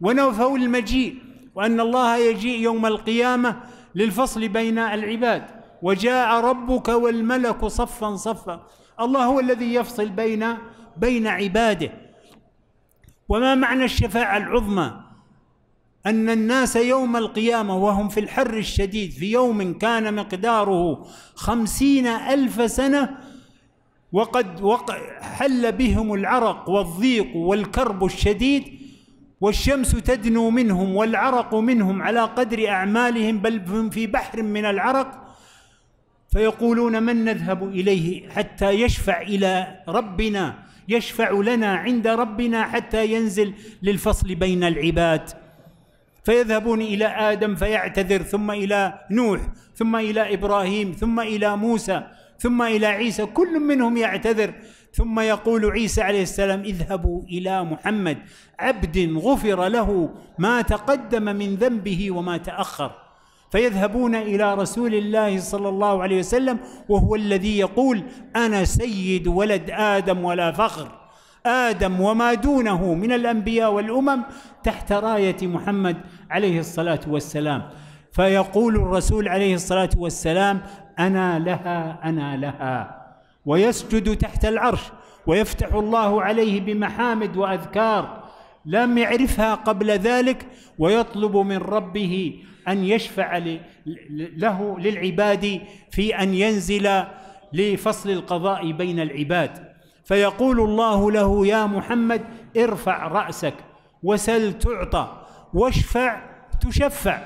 ونفوا المجيء وان الله يجيء يوم القيامه للفصل بين العباد وجاء ربك والملك صفا صفا الله هو الذي يفصل بين بين عباده وما معنى الشفاعه العظمى ان الناس يوم القيامه وهم في الحر الشديد في يوم كان مقداره خمسين الف سنه وقد حل بهم العرق والضيق والكرب الشديد والشمس تدنو منهم والعرق منهم على قدر اعمالهم بل هم في بحر من العرق فيقولون من نذهب اليه حتى يشفع الى ربنا يشفع لنا عند ربنا حتى ينزل للفصل بين العباد فيذهبون الى ادم فيعتذر ثم الى نوح ثم الى ابراهيم ثم الى موسى ثم الى عيسى كل منهم يعتذر ثم يقول عيسى عليه السلام اذهبوا إلى محمد عبد غفر له ما تقدم من ذنبه وما تأخر فيذهبون إلى رسول الله صلى الله عليه وسلم وهو الذي يقول أنا سيد ولد آدم ولا فخر آدم وما دونه من الأنبياء والأمم تحت راية محمد عليه الصلاة والسلام فيقول الرسول عليه الصلاة والسلام أنا لها أنا لها ويسجد تحت العرش ويفتح الله عليه بمحامد واذكار لم يعرفها قبل ذلك ويطلب من ربه ان يشفع له للعباد في ان ينزل لفصل القضاء بين العباد فيقول الله له يا محمد ارفع راسك وسل تعطى واشفع تشفع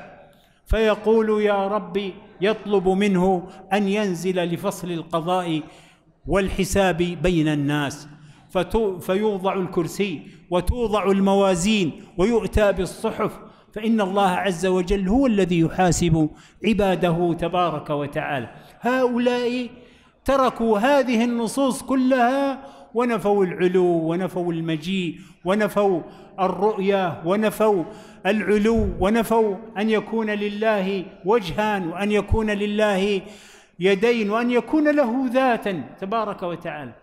فيقول يا ربي يطلب منه ان ينزل لفصل القضاء والحساب بين الناس فيوضع الكرسي وتوضع الموازين ويؤتى بالصحف فإن الله عز وجل هو الذي يحاسب عباده تبارك وتعالى هؤلاء تركوا هذه النصوص كلها ونفوا العلو ونفوا المجيء ونفوا الرؤيا ونفوا العلو ونفوا أن يكون لله وجهان وأن يكون لله يدين وأن يكون له ذاتا تبارك وتعالى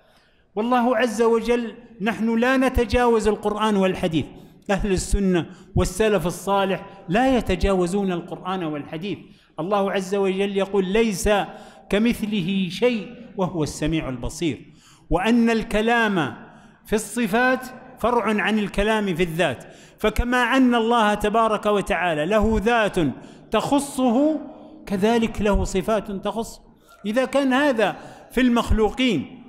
والله عز وجل نحن لا نتجاوز القرآن والحديث أهل السنة والسلف الصالح لا يتجاوزون القرآن والحديث الله عز وجل يقول ليس كمثله شيء وهو السميع البصير وأن الكلام في الصفات فرع عن الكلام في الذات فكما أن الله تبارك وتعالى له ذات تخصه كذلك له صفات تخص إذا كان هذا في المخلوقين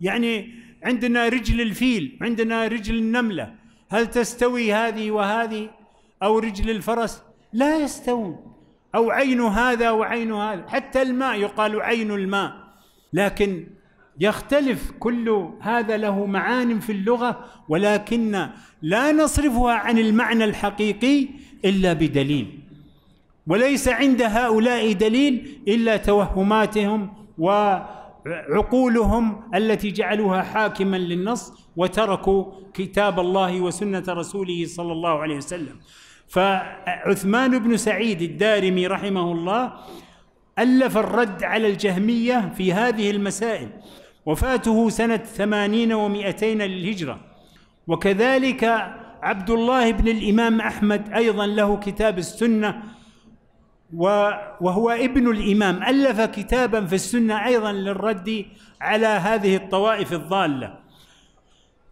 يعني عندنا رجل الفيل عندنا رجل النملة هل تستوي هذه وهذه أو رجل الفرس لا يستوون أو عين هذا وعين هذا حتى الماء يقال عين الماء لكن يختلف كل هذا له معان في اللغة ولكن لا نصرفها عن المعنى الحقيقي إلا بدليل وليس عند هؤلاء دليل الا توهماتهم وعقولهم التي جعلوها حاكما للنص وتركوا كتاب الله وسنه رسوله صلى الله عليه وسلم فعثمان بن سعيد الدارمي رحمه الله ألف الرد على الجهمية في هذه المسائل وفاته سنة ثمانين ومئتين للهجرة وكذلك عبد الله بن الإمام أحمد أيضا له كتاب السنة وهو ابن الامام الف كتابا في السنه ايضا للرد على هذه الطوائف الضاله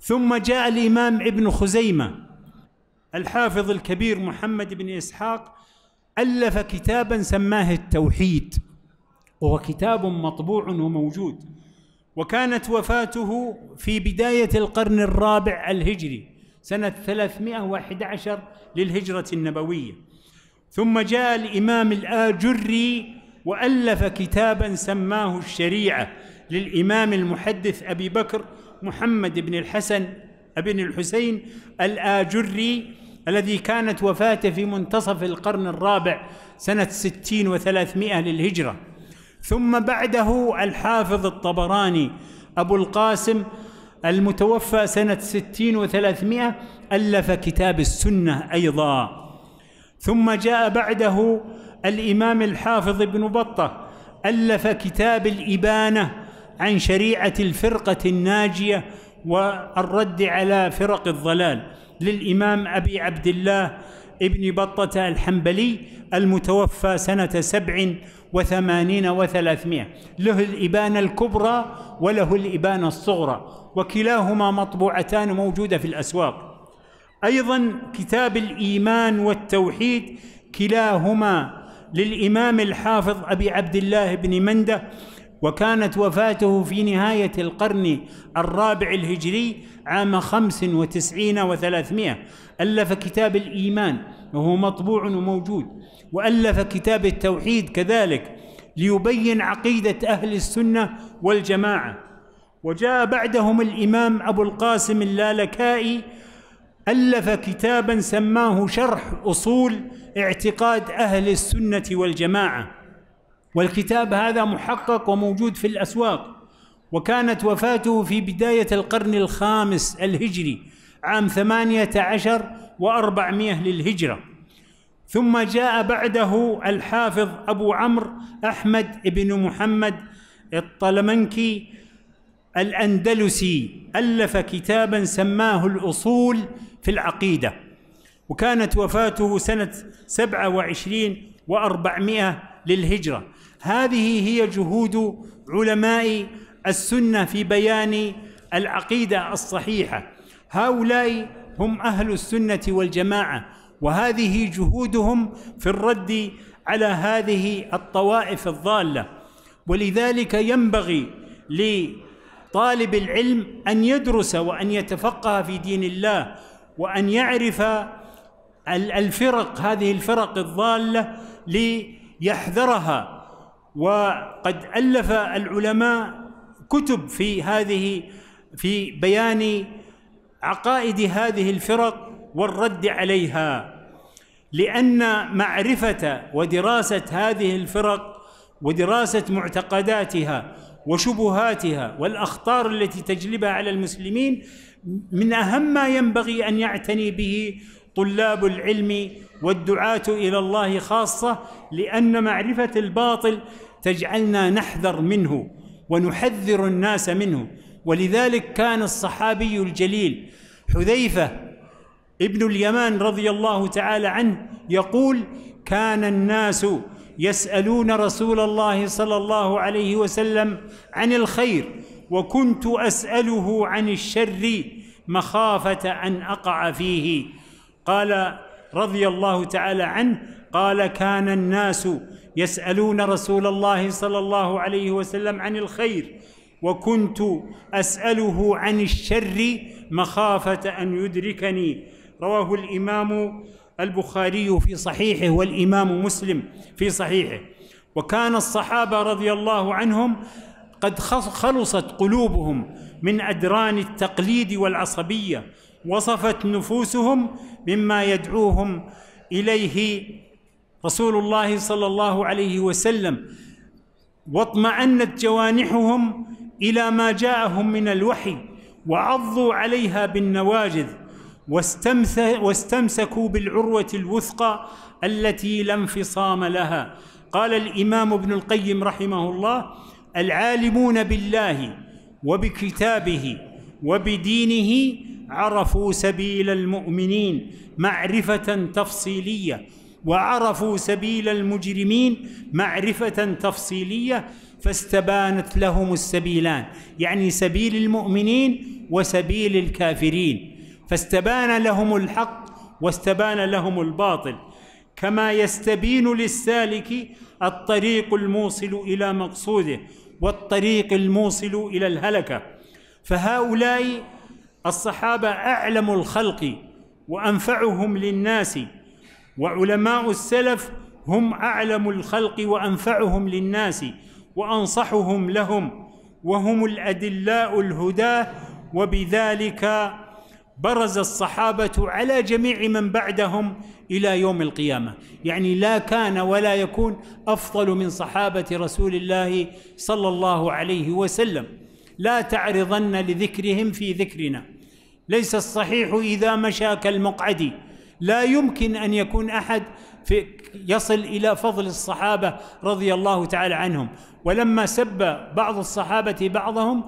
ثم جاء الامام ابن خزيمه الحافظ الكبير محمد بن اسحاق الف كتابا سماه التوحيد وهو كتاب مطبوع وموجود وكانت وفاته في بدايه القرن الرابع الهجري سنه 311 للهجره النبويه ثم جاء الإمام الآجري وألف كتابا سماه الشريعة للإمام المحدث أبي بكر محمد بن الحسن بن الحسين الآجري الذي كانت وفاته في منتصف القرن الرابع سنة ستين وثلاثمائة للهجرة ثم بعده الحافظ الطبراني أبو القاسم المتوفى سنة ستين وثلاثمائة ألف كتاب السنة أيضاً ثم جاء بعده الامام الحافظ ابن بطه الف كتاب الابانه عن شريعه الفرقه الناجيه والرد على فرق الضلال للامام ابي عبد الله ابن بطة الحنبلي المتوفى سنة سبع وثمانين وثلاثمائة له الإبانة الكبرى وله الإبانة الصغرى وكلاهما مطبوعتان موجودة في الأسواق ايضا كتاب الايمان والتوحيد كلاهما للامام الحافظ ابي عبد الله بن منده وكانت وفاته في نهاية القرن الرابع الهجري عام خمس وتسعين وثلاثمائة ألف كتاب الإيمان وهو مطبوع وموجود وألف كتاب التوحيد كذلك ليبين عقيدة أهل السنة والجماعة وجاء بعدهم الإمام أبو القاسم اللالكائي ألف كتابا سماه شرح أصول اعتقاد أهل السنة والجماعة والكتاب هذا محقق وموجود في الأسواق وكانت وفاته في بداية القرن الخامس الهجري عام ثمانية عشر وأربعمائة للهجرة ثم جاء بعده الحافظ أبو عمرو أحمد بن محمد الطلمنكي الأندلسي ألف كتابا سماه الأصول في العقيدة وكانت وفاته سنة 27 و400 للهجرة هذه هي جهود علماء السنة في بيان العقيدة الصحيحة هؤلاء هم أهل السنة والجماعة وهذه جهودهم في الرد على هذه الطوائف الضالة ولذلك ينبغي لطالب العلم أن يدرس وأن يتفقه في دين الله وأن يعرف الفرق هذه الفرق الضالة ليحذرها وقد ألف العلماء كتب في هذه في بيان عقائد هذه الفرق والرد عليها لأن معرفة ودراسة هذه الفرق ودراسة معتقداتها وشبهاتها والأخطار التي تجلبها على المسلمين من اهم ما ينبغي ان يعتني به طلاب العلم والدعاة الى الله خاصه لان معرفه الباطل تجعلنا نحذر منه ونحذر الناس منه ولذلك كان الصحابي الجليل حذيفه ابن اليمان رضي الله تعالى عنه يقول كان الناس يسالون رسول الله صلى الله عليه وسلم عن الخير وكنت اساله عن الشر مخافه ان اقع فيه قال رضي الله تعالى عنه قال كان الناس يسالون رسول الله صلى الله عليه وسلم عن الخير وكنت اساله عن الشر مخافه ان يدركني رواه الامام البخاري في صحيحه والامام مسلم في صحيحه وكان الصحابه رضي الله عنهم قد خلصت قلوبهم من أدران التقليد والعصبية وصفت نفوسهم مما يدعوهم إليه رسول الله صلى الله عليه وسلم واطمأنت جوانحهم إلى ما جاءهم من الوحي وعضوا عليها بالنواجذ واستمسكوا بالعروة الوثقى التي لا انفصام لها قال الإمام ابن القيم رحمه الله العالمون بالله وبكتابه وبدينه عرفوا سبيل المؤمنين معرفة تفصيلية وعرفوا سبيل المجرمين معرفة تفصيلية فاستبانت لهم السبيلان يعني سبيل المؤمنين وسبيل الكافرين فاستبان لهم الحق واستبان لهم الباطل كما يستبين للسالك الطريق الموصل إلى مقصوده والطريق الموصل الى الهلكه فهؤلاء الصحابه اعلم الخلق وانفعهم للناس وعلماء السلف هم اعلم الخلق وانفعهم للناس وانصحهم لهم وهم الادلاء الهداه وبذلك برز الصحابه على جميع من بعدهم إلى يوم القيامة يعني لا كان ولا يكون أفضل من صحابة رسول الله صلى الله عليه وسلم لا تعرضن لذكرهم في ذكرنا ليس الصحيح إذا مشى كالمقعد لا يمكن أن يكون أحد في يصل إلى فضل الصحابة رضي الله تعالى عنهم ولما سب بعض الصحابة بعضهم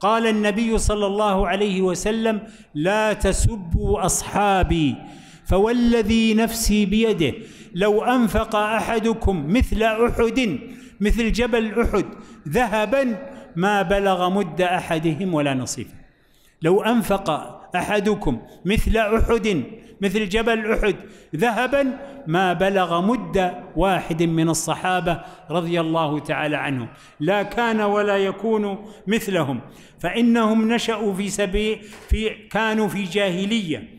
قال النبي صلى الله عليه وسلم لا تسبوا أصحابي فوالذي نفسي بيده لو انفق احدكم مثل احد مثل جبل احد ذهبا ما بلغ مد احدهم ولا نصيفه لو انفق احدكم مثل احد مثل جبل احد ذهبا ما بلغ مد واحد من الصحابه رضي الله تعالى عنهم لا كان ولا يكون مثلهم فانهم نشأوا في سبيل في كانوا في جاهليه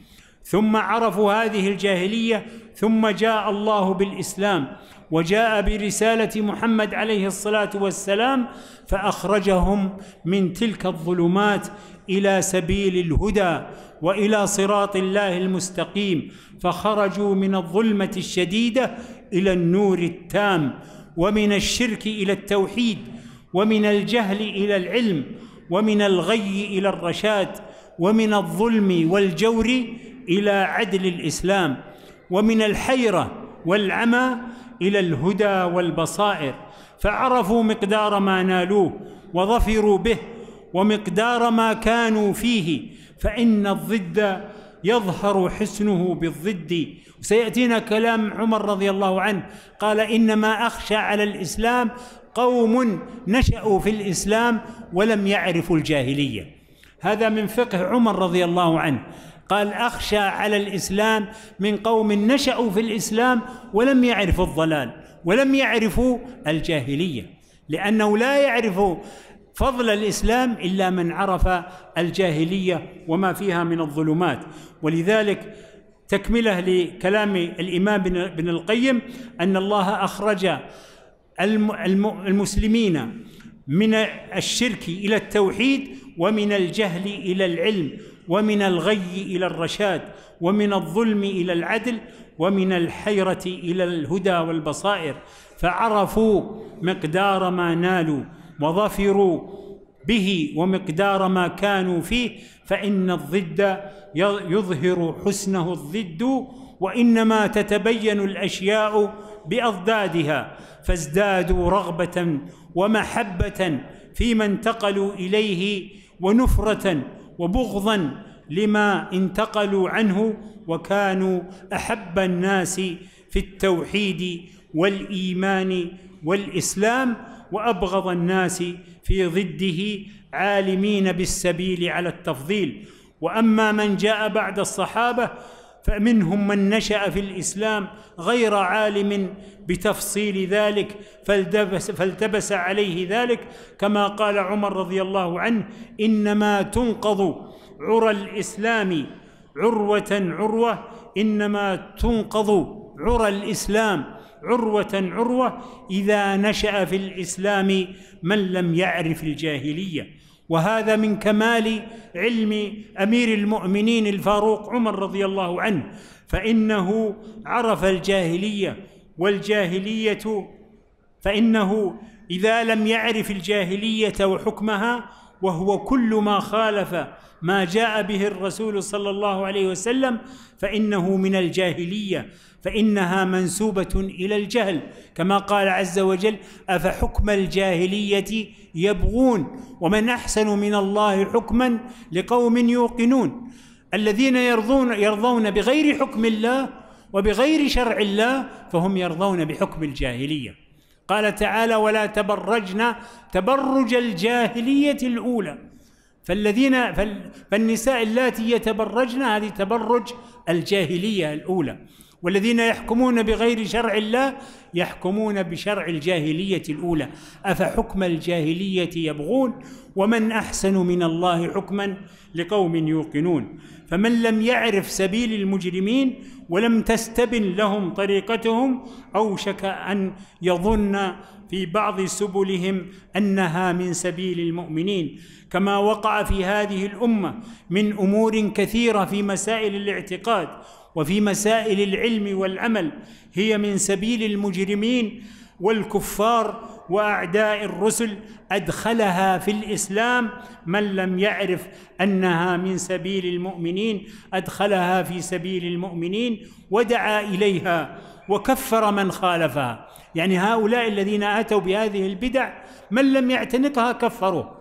ثم عرفوا هذه الجاهليه ثم جاء الله بالاسلام وجاء برساله محمد عليه الصلاه والسلام فاخرجهم من تلك الظلمات الى سبيل الهدى والى صراط الله المستقيم فخرجوا من الظلمه الشديده الى النور التام ومن الشرك الى التوحيد ومن الجهل الى العلم ومن الغي الى الرشاد ومن الظلم والجور إلى عدل الإسلام ومن الحيرة والعمى إلى الهدى والبصائر فعرفوا مقدار ما نالوه وظفروا به ومقدار ما كانوا فيه فإن الضد يظهر حسنه بالضد سيأتينا كلام عمر رضي الله عنه قال إنما أخشى على الإسلام قوم نشأوا في الإسلام ولم يعرفوا الجاهلية هذا من فقه عمر رضي الله عنه قال اخشى على الاسلام من قوم نشأوا في الاسلام ولم يعرفوا الضلال ولم يعرفوا الجاهليه لانه لا يعرف فضل الاسلام الا من عرف الجاهليه وما فيها من الظلمات ولذلك تكمله لكلام الامام بن القيم ان الله اخرج المسلمين من الشرك الى التوحيد ومن الجهل الى العلم ومن الغي الى الرشاد ومن الظلم الى العدل ومن الحيره الى الهدى والبصائر فعرفوا مقدار ما نالوا وظفروا به ومقدار ما كانوا فيه فان الضد يظهر حسنه الضد وانما تتبين الاشياء باضدادها فازدادوا رغبه ومحبه فيما انتقلوا اليه ونفره وبغضا لما انتقلوا عنه وكانوا احب الناس في التوحيد والايمان والاسلام وابغض الناس في ضده عالمين بالسبيل على التفضيل واما من جاء بعد الصحابه فمنهم من نشا في الاسلام غير عالم بتفصيل ذلك فالتبس, فالتبس عليه ذلك كما قال عمر رضي الله عنه انما تنقض عرى الاسلام عروه عروه انما تنقض عرى الاسلام عروه عروه اذا نشا في الاسلام من لم يعرف الجاهليه وهذا من كمال علم امير المؤمنين الفاروق عمر رضي الله عنه فانه عرف الجاهليه والجاهليه فانه اذا لم يعرف الجاهليه وحكمها وهو كل ما خالف ما جاء به الرسول صلى الله عليه وسلم فانه من الجاهليه فانها منسوبه الى الجهل كما قال عز وجل افحكم الجاهليه يبغون ومن احسن من الله حكما لقوم يوقنون الذين يرضون يرضون بغير حكم الله وبغير شرع الله فهم يرضون بحكم الجاهليه قال تعالى ولا تبرجن تبرج الجاهلية الأولى فالذين فالنساء اللاتي يتبرجن هذه تبرج الجاهلية الأولى والذين يحكمون بغير شرع الله يحكمون بشرع الجاهلية الأولى أفحكم الجاهلية يبغون ومن أحسن من الله حكما لقوم يوقنون فمن لم يعرف سبيل المجرمين ولم تستبن لهم طريقتهم اوشك ان يظن في بعض سبلهم انها من سبيل المؤمنين كما وقع في هذه الامه من امور كثيره في مسائل الاعتقاد وفي مسائل العلم والعمل هي من سبيل المجرمين والكفار واعداء الرسل ادخلها في الاسلام من لم يعرف انها من سبيل المؤمنين ادخلها في سبيل المؤمنين ودعا اليها وكفر من خالفها يعني هؤلاء الذين اتوا بهذه البدع من لم يعتنقها كفروه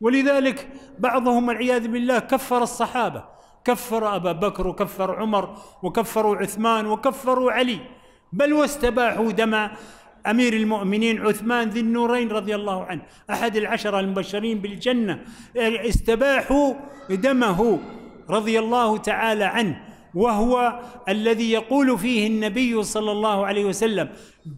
ولذلك بعضهم والعياذ بالله كفر الصحابه كفر ابا بكر وكفر عمر وكفروا عثمان وكفروا علي بل واستباحوا دم أمير المؤمنين عثمان ذي النورين رضي الله عنه أحد العشرة المبشرين بالجنة استباحوا دمه رضي الله تعالى عنه وهو الذي يقول فيه النبي صلى الله عليه وسلم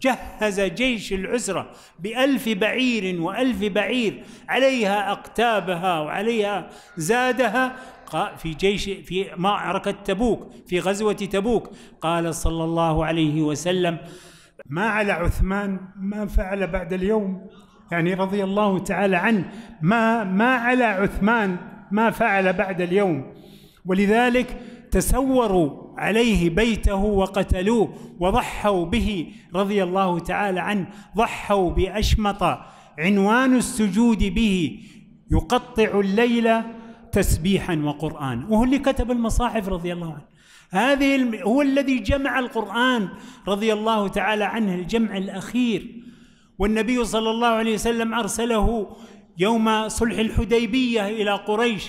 جهز جيش العسرة بألف بعير وألف بعير عليها أقتابها وعليها زادها في جيش في معركة تبوك في غزوة تبوك قال صلى الله عليه وسلم ما على عثمان ما فعل بعد اليوم يعني رضي الله تعالى عنه ما ما على عثمان ما فعل بعد اليوم ولذلك تسوروا عليه بيته وقتلوه وضحوا به رضي الله تعالى عنه ضحوا باشمط عنوان السجود به يقطع الليل تسبيحا وقرآن وهو اللي كتب المصاحف رضي الله عنه هذه الم... هو الذي جمع القرآن رضي الله تعالى عنه الجمع الأخير والنبي صلى الله عليه وسلم أرسله يوم صلح الحديبية إلى قريش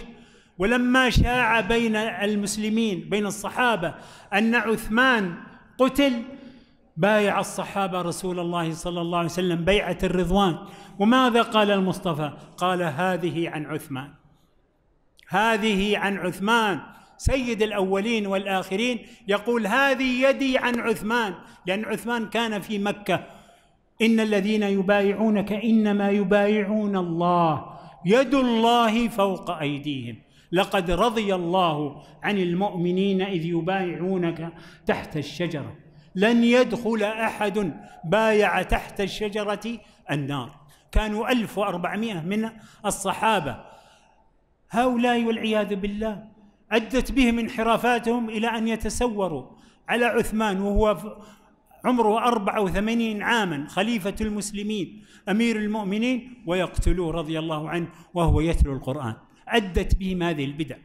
ولما شاع بين المسلمين بين الصحابة أن عثمان قتل بايع الصحابة رسول الله صلى الله عليه وسلم بيعة الرضوان وماذا قال المصطفى؟ قال هذه عن عثمان هذه عن عثمان سيد الاولين والاخرين يقول هذه يدي عن عثمان لان عثمان كان في مكه ان الذين يبايعونك انما يبايعون الله يد الله فوق ايديهم لقد رضي الله عن المؤمنين اذ يبايعونك تحت الشجره لن يدخل احد بايع تحت الشجره النار كانوا 1400 من الصحابه هؤلاء والعياذ بالله أدت بهم انحرافاتهم إلى أن يتسوروا على عثمان وهو عمره أربعة وثمانين عاما خليفة المسلمين أمير المؤمنين ويقتلوه رضي الله عنه وهو يتلو القرآن أدت بهم هذه البدع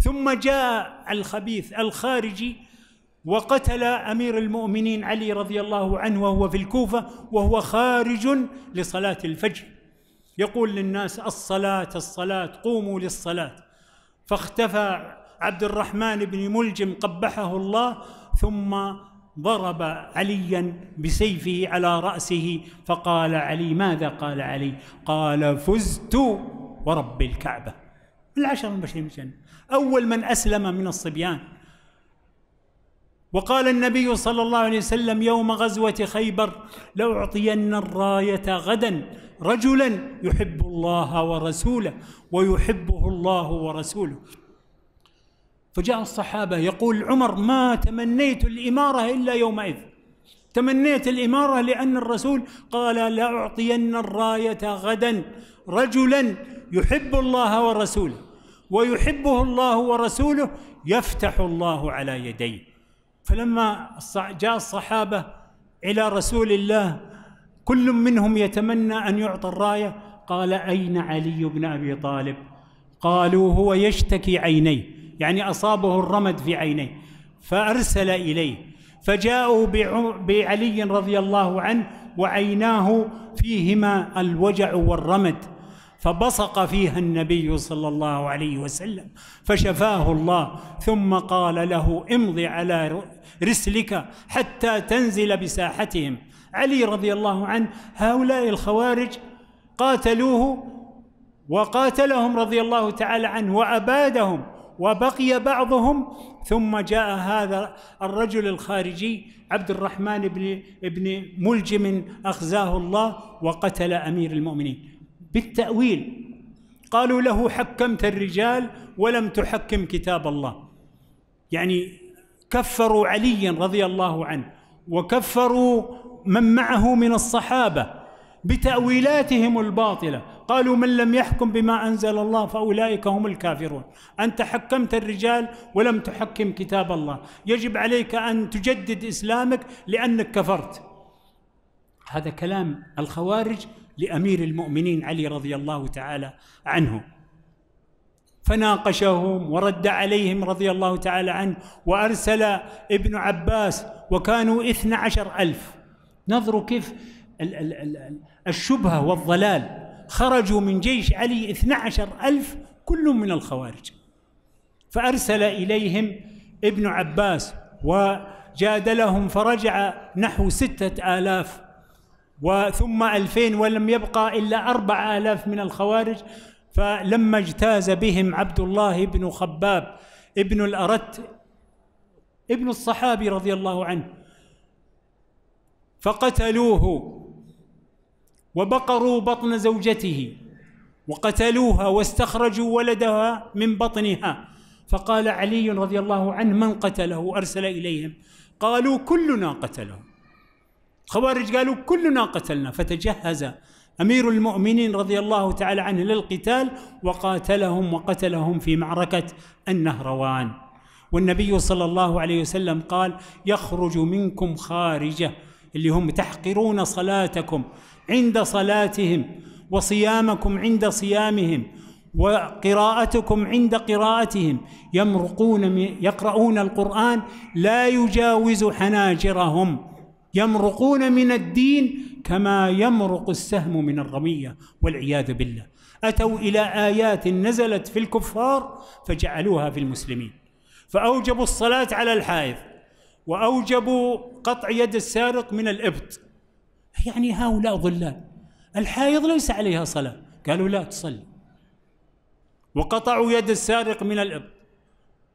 ثم جاء الخبيث الخارجي وقتل امير المؤمنين علي رضي الله عنه وهو في الكوفه وهو خارج لصلاه الفجر يقول للناس الصلاه الصلاه قوموا للصلاه فاختفى عبد الرحمن بن ملجم قبحه الله ثم ضرب عليا بسيفه على راسه فقال علي ماذا قال علي؟ قال فزت ورب الكعبه العشر المبشرين بالجنه اول من اسلم من الصبيان وقال النبي صلى الله عليه وسلم يوم غزوة خيبر لأعطين الراية غدا رجلا يحب الله ورسوله ويحبه الله ورسوله فجاء الصحابة يقول عمر ما تمنيت الإمارة إلا يومئذ تمنيت الإمارة لأن الرسول قال لأعطين الراية غدا رجلا يحب الله ورسوله ويحبه الله ورسوله يفتح الله على يديه فلما جاء الصحابه الى رسول الله كل منهم يتمنى ان يعطى الرايه قال اين علي بن ابي طالب قالوا هو يشتكي عينيه يعني اصابه الرمد في عينيه فارسل اليه فجاءوا بعلي رضي الله عنه وعيناه فيهما الوجع والرمد فبصق فيها النبي صلى الله عليه وسلم فشفاه الله ثم قال له امض على رسلك حتى تنزل بساحتهم علي رضي الله عنه هؤلاء الخوارج قاتلوه وقاتلهم رضي الله تعالى عنه وابادهم وبقي بعضهم ثم جاء هذا الرجل الخارجي عبد الرحمن بن ملجم اخزاه الله وقتل امير المؤمنين بالتأويل قالوا له حكمت الرجال ولم تحكم كتاب الله يعني كفروا عليا رضي الله عنه وكفروا من معه من الصحابه بتاويلاتهم الباطله قالوا من لم يحكم بما انزل الله فاولئك هم الكافرون انت حكمت الرجال ولم تحكم كتاب الله يجب عليك ان تجدد اسلامك لانك كفرت هذا كلام الخوارج لامير المؤمنين علي رضي الله تعالى عنه فناقشهم ورد عليهم رضي الله تعالى عنه وارسل ابن عباس وكانوا اثنى عشر الف نظروا كيف الشبهه والضلال خرجوا من جيش علي اثنى عشر الف كل من الخوارج فارسل اليهم ابن عباس وجادلهم فرجع نحو ستة آلاف وثم ألفين ولم يبقى إلا أربع آلاف من الخوارج فلما اجتاز بهم عبد الله بن خباب ابن الأرت ابن الصحابي رضي الله عنه فقتلوه وبقروا بطن زوجته وقتلوها واستخرجوا ولدها من بطنها فقال علي رضي الله عنه من قتله ارسل اليهم قالوا كلنا قتله الخوارج قالوا كلنا قتلنا فتجهز امير المؤمنين رضي الله تعالى عنه للقتال وقاتلهم وقتلهم في معركه النهروان والنبي صلى الله عليه وسلم قال يخرج منكم خارجه اللي هم تحقرون صلاتكم عند صلاتهم وصيامكم عند صيامهم وقراءتكم عند قراءتهم يمرقون يقرؤون القرآن لا يجاوز حناجرهم يمرقون من الدين كما يمرق السهم من الرميه والعياذ بالله اتوا الى ايات نزلت في الكفار فجعلوها في المسلمين فاوجبوا الصلاه على الحائض واوجبوا قطع يد السارق من الابط يعني هؤلاء ظلال الحائض ليس عليها صلاه قالوا لا تصلي وقطعوا يد السارق من الابط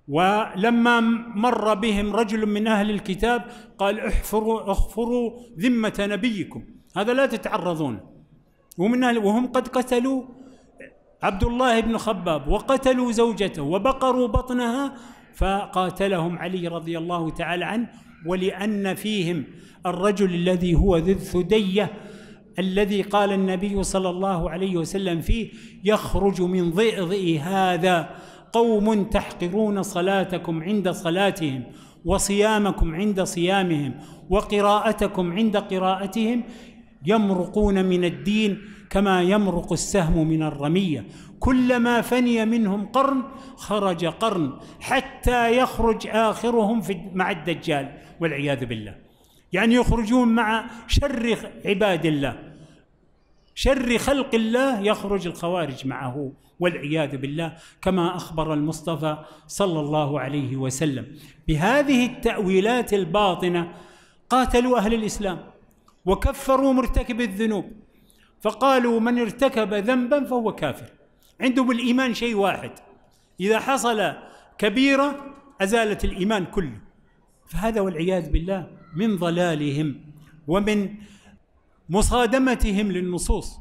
ولما مر بهم رجل من اهل الكتاب قال احفروا احفروا ذمه نبيكم هذا لا تتعرضون ومن أهل وهم قد قتلوا عبد الله بن خباب وقتلوا زوجته وبقروا بطنها فقاتلهم علي رضي الله تعالى عنه ولأن فيهم الرجل الذي هو ذي الثدية الذي قال النبي صلى الله عليه وسلم فيه يخرج من ضئضئ هذا قوم تحقرون صلاتكم عند صلاتهم وصيامكم عند صيامهم وقراءتكم عند قراءتهم يمرقون من الدين كما يمرق السهم من الرميه كلما فني منهم قرن خرج قرن حتى يخرج اخرهم في مع الدجال والعياذ بالله يعني يخرجون مع شر عباد الله شر خلق الله يخرج الخوارج معه والعياذ بالله كما اخبر المصطفى صلى الله عليه وسلم بهذه التاويلات الباطنه قاتلوا اهل الاسلام وكفروا مرتكب الذنوب فقالوا من ارتكب ذنبا فهو كافر عندهم الايمان شيء واحد اذا حصل كبيره ازالت الايمان كله فهذا والعياذ بالله من ضلالهم ومن مصادمتهم للنصوص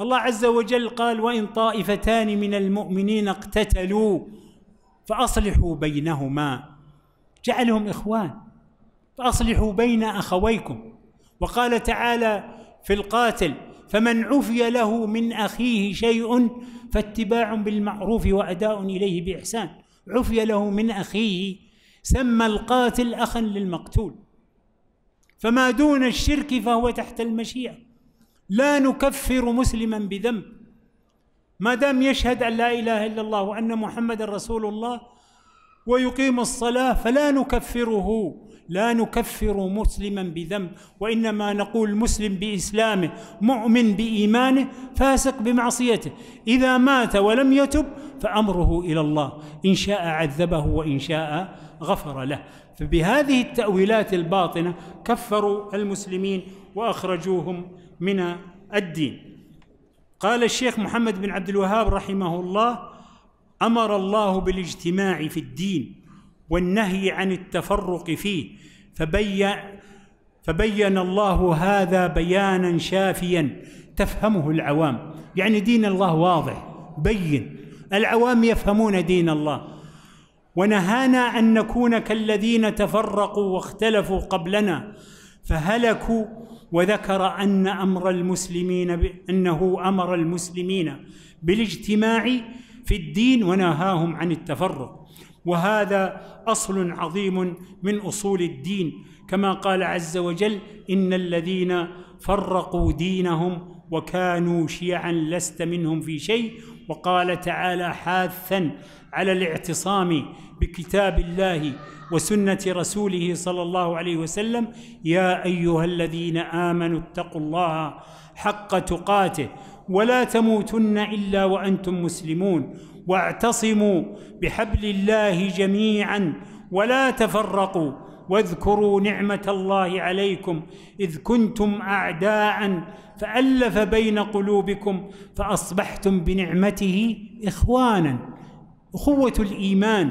الله عز وجل قال وان طائفتان من المؤمنين اقتتلوا فاصلحوا بينهما جعلهم اخوان فاصلحوا بين اخويكم وقال تعالى في القاتل فمن عفي له من اخيه شيء فاتباع بالمعروف واداء اليه باحسان عفي له من اخيه سمى القاتل اخا للمقتول فما دون الشرك فهو تحت المشيئة لا نكفر مسلما بذنب ما دام يشهد أن لا إله إلا الله وأن محمد رسول الله ويقيم الصلاة فلا نكفره لا نكفر مسلما بذنب وإنما نقول مسلم بإسلامه مؤمن بإيمانه فاسق بمعصيته إذا مات ولم يتب فأمره إلى الله إن شاء عذبه وإن شاء غفر له فبهذه التأويلات الباطنة كفروا المسلمين وأخرجوهم من الدين قال الشيخ محمد بن عبد الوهاب رحمه الله أمر الله بالاجتماع في الدين والنهي عن التفرق فيه فبين فبين الله هذا بيانا شافيا تفهمه العوام يعني دين الله واضح بين العوام يفهمون دين الله ونهانا ان نكون كالذين تفرقوا واختلفوا قبلنا فهلكوا وذكر ان امر المسلمين ب... انه امر المسلمين بالاجتماع في الدين ونهاهم عن التفرق وهذا اصل عظيم من اصول الدين كما قال عز وجل ان الذين فرقوا دينهم وكانوا شيعا لست منهم في شيء وقال تعالى حاثا على الاعتصام بكتاب الله وسنة رسوله صلى الله عليه وسلم يا أيها الذين آمنوا اتقوا الله حق تقاته ولا تموتن إلا وأنتم مسلمون واعتصموا بحبل الله جميعا ولا تفرقوا واذكروا نعمة الله عليكم إذ كنتم أعداء فألف بين قلوبكم فأصبحتم بنعمته إخوانا أخوة الإيمان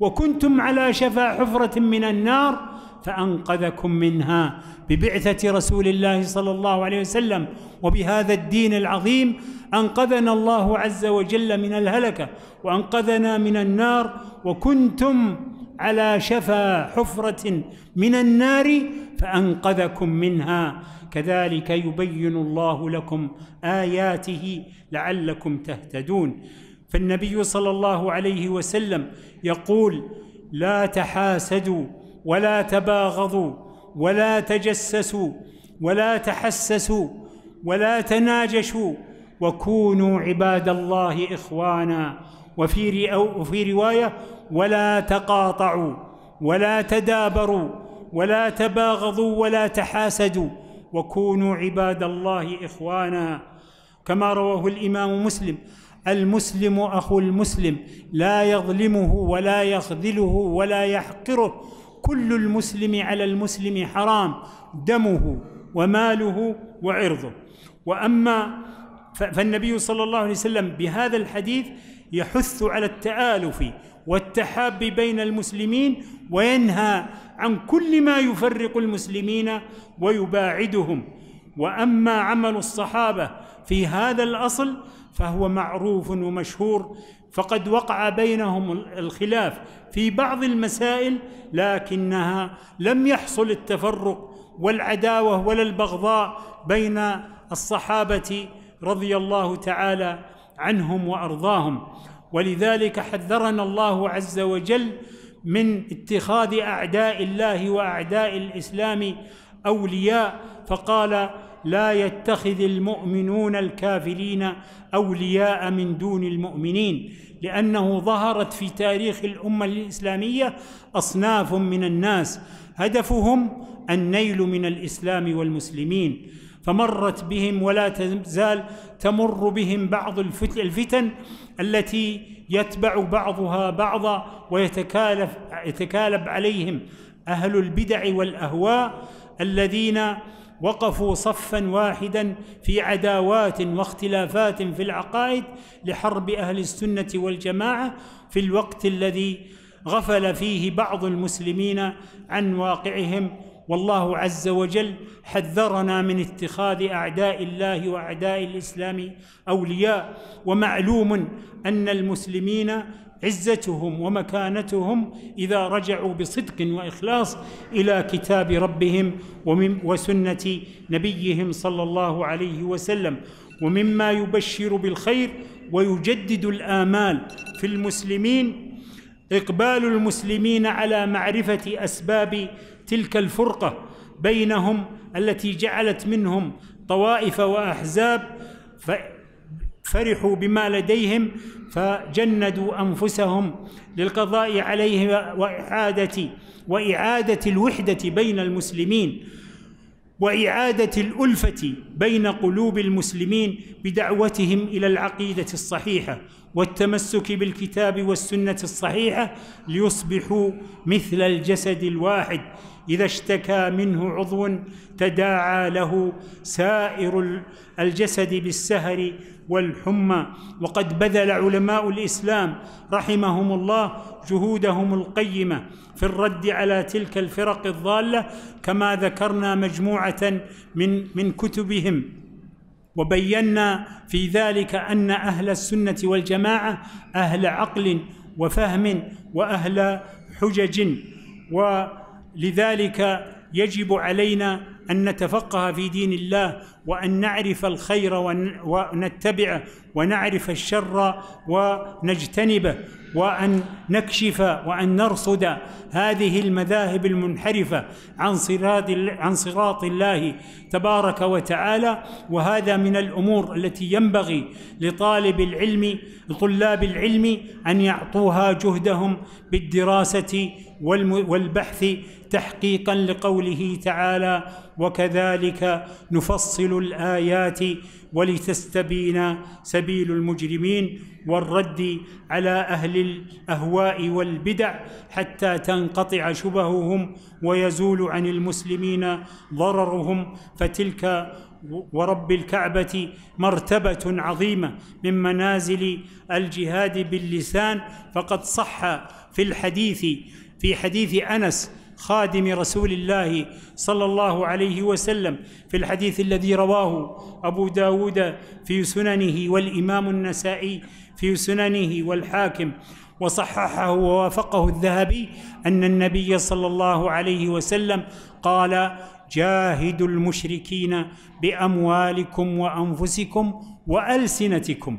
وكنتم على شفا حفرة من النار فأنقذكم منها ببعثة رسول الله صلى الله عليه وسلم وبهذا الدين العظيم أنقذنا الله عز وجل من الهلكة وأنقذنا من النار وكنتم على شفا حفرة من النار فأنقذكم منها كذلك يبين الله لكم آياته لعلكم تهتدون فالنبي صلى الله عليه وسلم يقول لا تحاسدوا ولا تباغضوا ولا تجسسوا ولا تحسسوا ولا تناجشوا وكونوا عباد الله إخوانا وفي وفي رواية ولا تقاطعوا ولا تدابروا ولا تباغضوا ولا تحاسدوا وكونوا عباد الله إخوانا كما رواه الإمام مسلم المسلم أخو المسلم لا يظلمه ولا يخذله ولا يحقره كل المسلم على المسلم حرام دمه وماله وعرضه وأما فالنبي صلى الله عليه وسلم بهذا الحديث يحث على التآلف والتحاب بين المسلمين وينهى عن كل ما يفرق المسلمين ويباعدهم واما عمل الصحابه في هذا الاصل فهو معروف ومشهور فقد وقع بينهم الخلاف في بعض المسائل لكنها لم يحصل التفرق والعداوه ولا البغضاء بين الصحابه رضي الله تعالى عنهم وارضاهم ولذلك حذرنا الله عز وجل من اتخاذ اعداء الله واعداء الاسلام اولياء فقال لا يتخذ المؤمنون الكافرين اولياء من دون المؤمنين لانه ظهرت في تاريخ الامه الاسلاميه اصناف من الناس هدفهم النيل من الاسلام والمسلمين فمرت بهم ولا تزال تمر بهم بعض الفتن التي يتبع بعضها بعضا ويتكالف يتكالب عليهم اهل البدع والاهواء الذين وقفوا صفا واحدا في عداوات واختلافات في العقائد لحرب اهل السنه والجماعه في الوقت الذي غفل فيه بعض المسلمين عن واقعهم والله عز وجل حذرنا من اتخاذ اعداء الله واعداء الاسلام اولياء ومعلوم ان المسلمين عزتهم ومكانتهم اذا رجعوا بصدق واخلاص الى كتاب ربهم وسنه نبيهم صلى الله عليه وسلم ومما يبشر بالخير ويجدد الامال في المسلمين اقبال المسلمين على معرفه اسباب تلك الفرقه بينهم التي جعلت منهم طوائف واحزاب فرحوا بما لديهم فجندوا انفسهم للقضاء عليه واعاده واعاده الوحده بين المسلمين واعاده الالفه بين قلوب المسلمين بدعوتهم الى العقيده الصحيحه والتمسك بالكتاب والسنه الصحيحه ليصبحوا مثل الجسد الواحد إذا اشتكى منه عضو تداعى له سائر الجسد بالسهر والحمى وقد بذل علماء الإسلام رحمهم الله جهودهم القيمة في الرد على تلك الفرق الضالة كما ذكرنا مجموعة من من كتبهم وبينا في ذلك أن أهل السنة والجماعة أهل عقل وفهم وأهل حجج و لذلك يجب علينا ان نتفقه في دين الله وان نعرف الخير ونتبعه ونعرف الشر ونجتنبه وان نكشف وان نرصد هذه المذاهب المنحرفه عن صراط عن صراط الله تبارك وتعالى وهذا من الامور التي ينبغي لطالب العلم لطلاب العلم ان يعطوها جهدهم بالدراسه والبحث تحقيقا لقوله تعالى وكذلك نفصل الايات ولتستبين سبيل المجرمين والرد على اهل الاهواء والبدع حتى تنقطع شبههم ويزول عن المسلمين ضررهم فتلك ورب الكعبة مرتبة عظيمة من منازل الجهاد باللسان فقد صح في الحديث في حديث أنس خادم رسول الله صلى الله عليه وسلم في الحديث الذي رواه أبو داود في سننه والإمام النسائي في سننه والحاكم وصححه ووافقه الذهبي أن النبي صلى الله عليه وسلم قال جاهدوا المشركين بأموالكم وأنفسكم وألسنتكم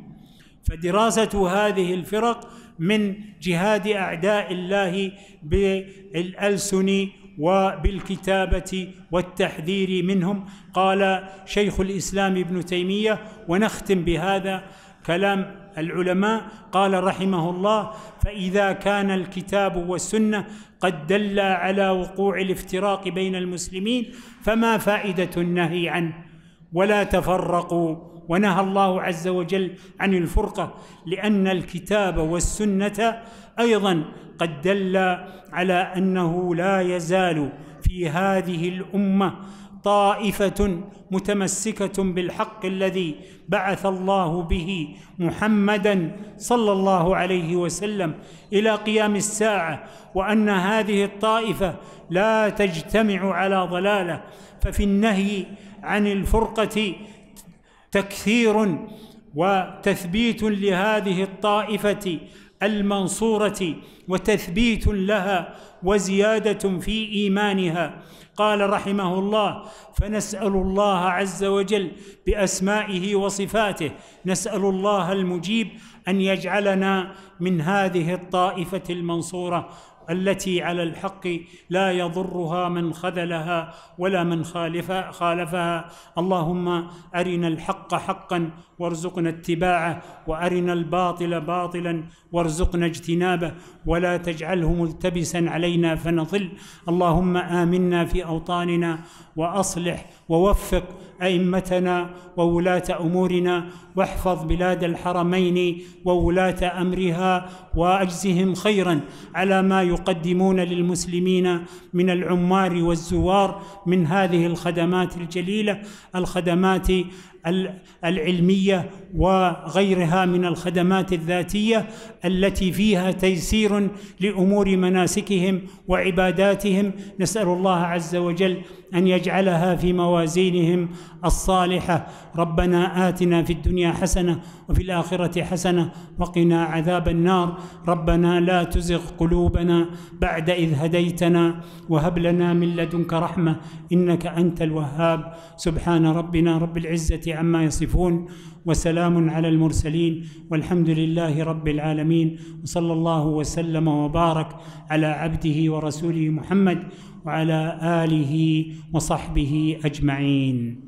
فدراسة هذه الفرق من جهاد اعداء الله بالالسن وبالكتابه والتحذير منهم قال شيخ الاسلام ابن تيميه ونختم بهذا كلام العلماء قال رحمه الله فاذا كان الكتاب والسنه قد دل على وقوع الافتراق بين المسلمين فما فائده النهي عنه ولا تفرقوا ونهى الله عز وجل عن الفرقه لان الكتاب والسنه ايضا قد دل على انه لا يزال في هذه الامه طائفه متمسكه بالحق الذي بعث الله به محمدا صلى الله عليه وسلم الى قيام الساعه وان هذه الطائفه لا تجتمع على ضلاله ففي النهي عن الفرقه تكثير وتثبيت لهذه الطائفه المنصوره وتثبيت لها وزياده في ايمانها قال رحمه الله فنسال الله عز وجل باسمائه وصفاته نسال الله المجيب ان يجعلنا من هذه الطائفه المنصوره التي على الحق لا يضرها من خذلها ولا من خالفها, خالفها اللهم أرنا الحق حقا وارزقنا اتباعه وارنا الباطل باطلا وارزقنا اجتنابه ولا تجعله ملتبسا علينا فنضل اللهم امنا في اوطاننا واصلح ووفق ائمتنا وولاه امورنا واحفظ بلاد الحرمين وولاه امرها واجزهم خيرا على ما يقدمون للمسلمين من العمار والزوار من هذه الخدمات الجليله الخدمات العلميه وغيرها من الخدمات الذاتيه التي فيها تيسير لامور مناسكهم وعباداتهم نسال الله عز وجل ان يجعلها في موازينهم الصالحة ربنا آتنا في الدنيا حسنة وفي الآخرة حسنة وقنا عذاب النار ربنا لا تزغ قلوبنا بعد إذ هديتنا وهب لنا من لدنك رحمة إنك أنت الوهاب سبحان ربنا رب العزة عما يصفون وسلام على المرسلين والحمد لله رب العالمين وصلى الله وسلم وبارك على عبده ورسوله محمد وعلى آله وصحبه أجمعين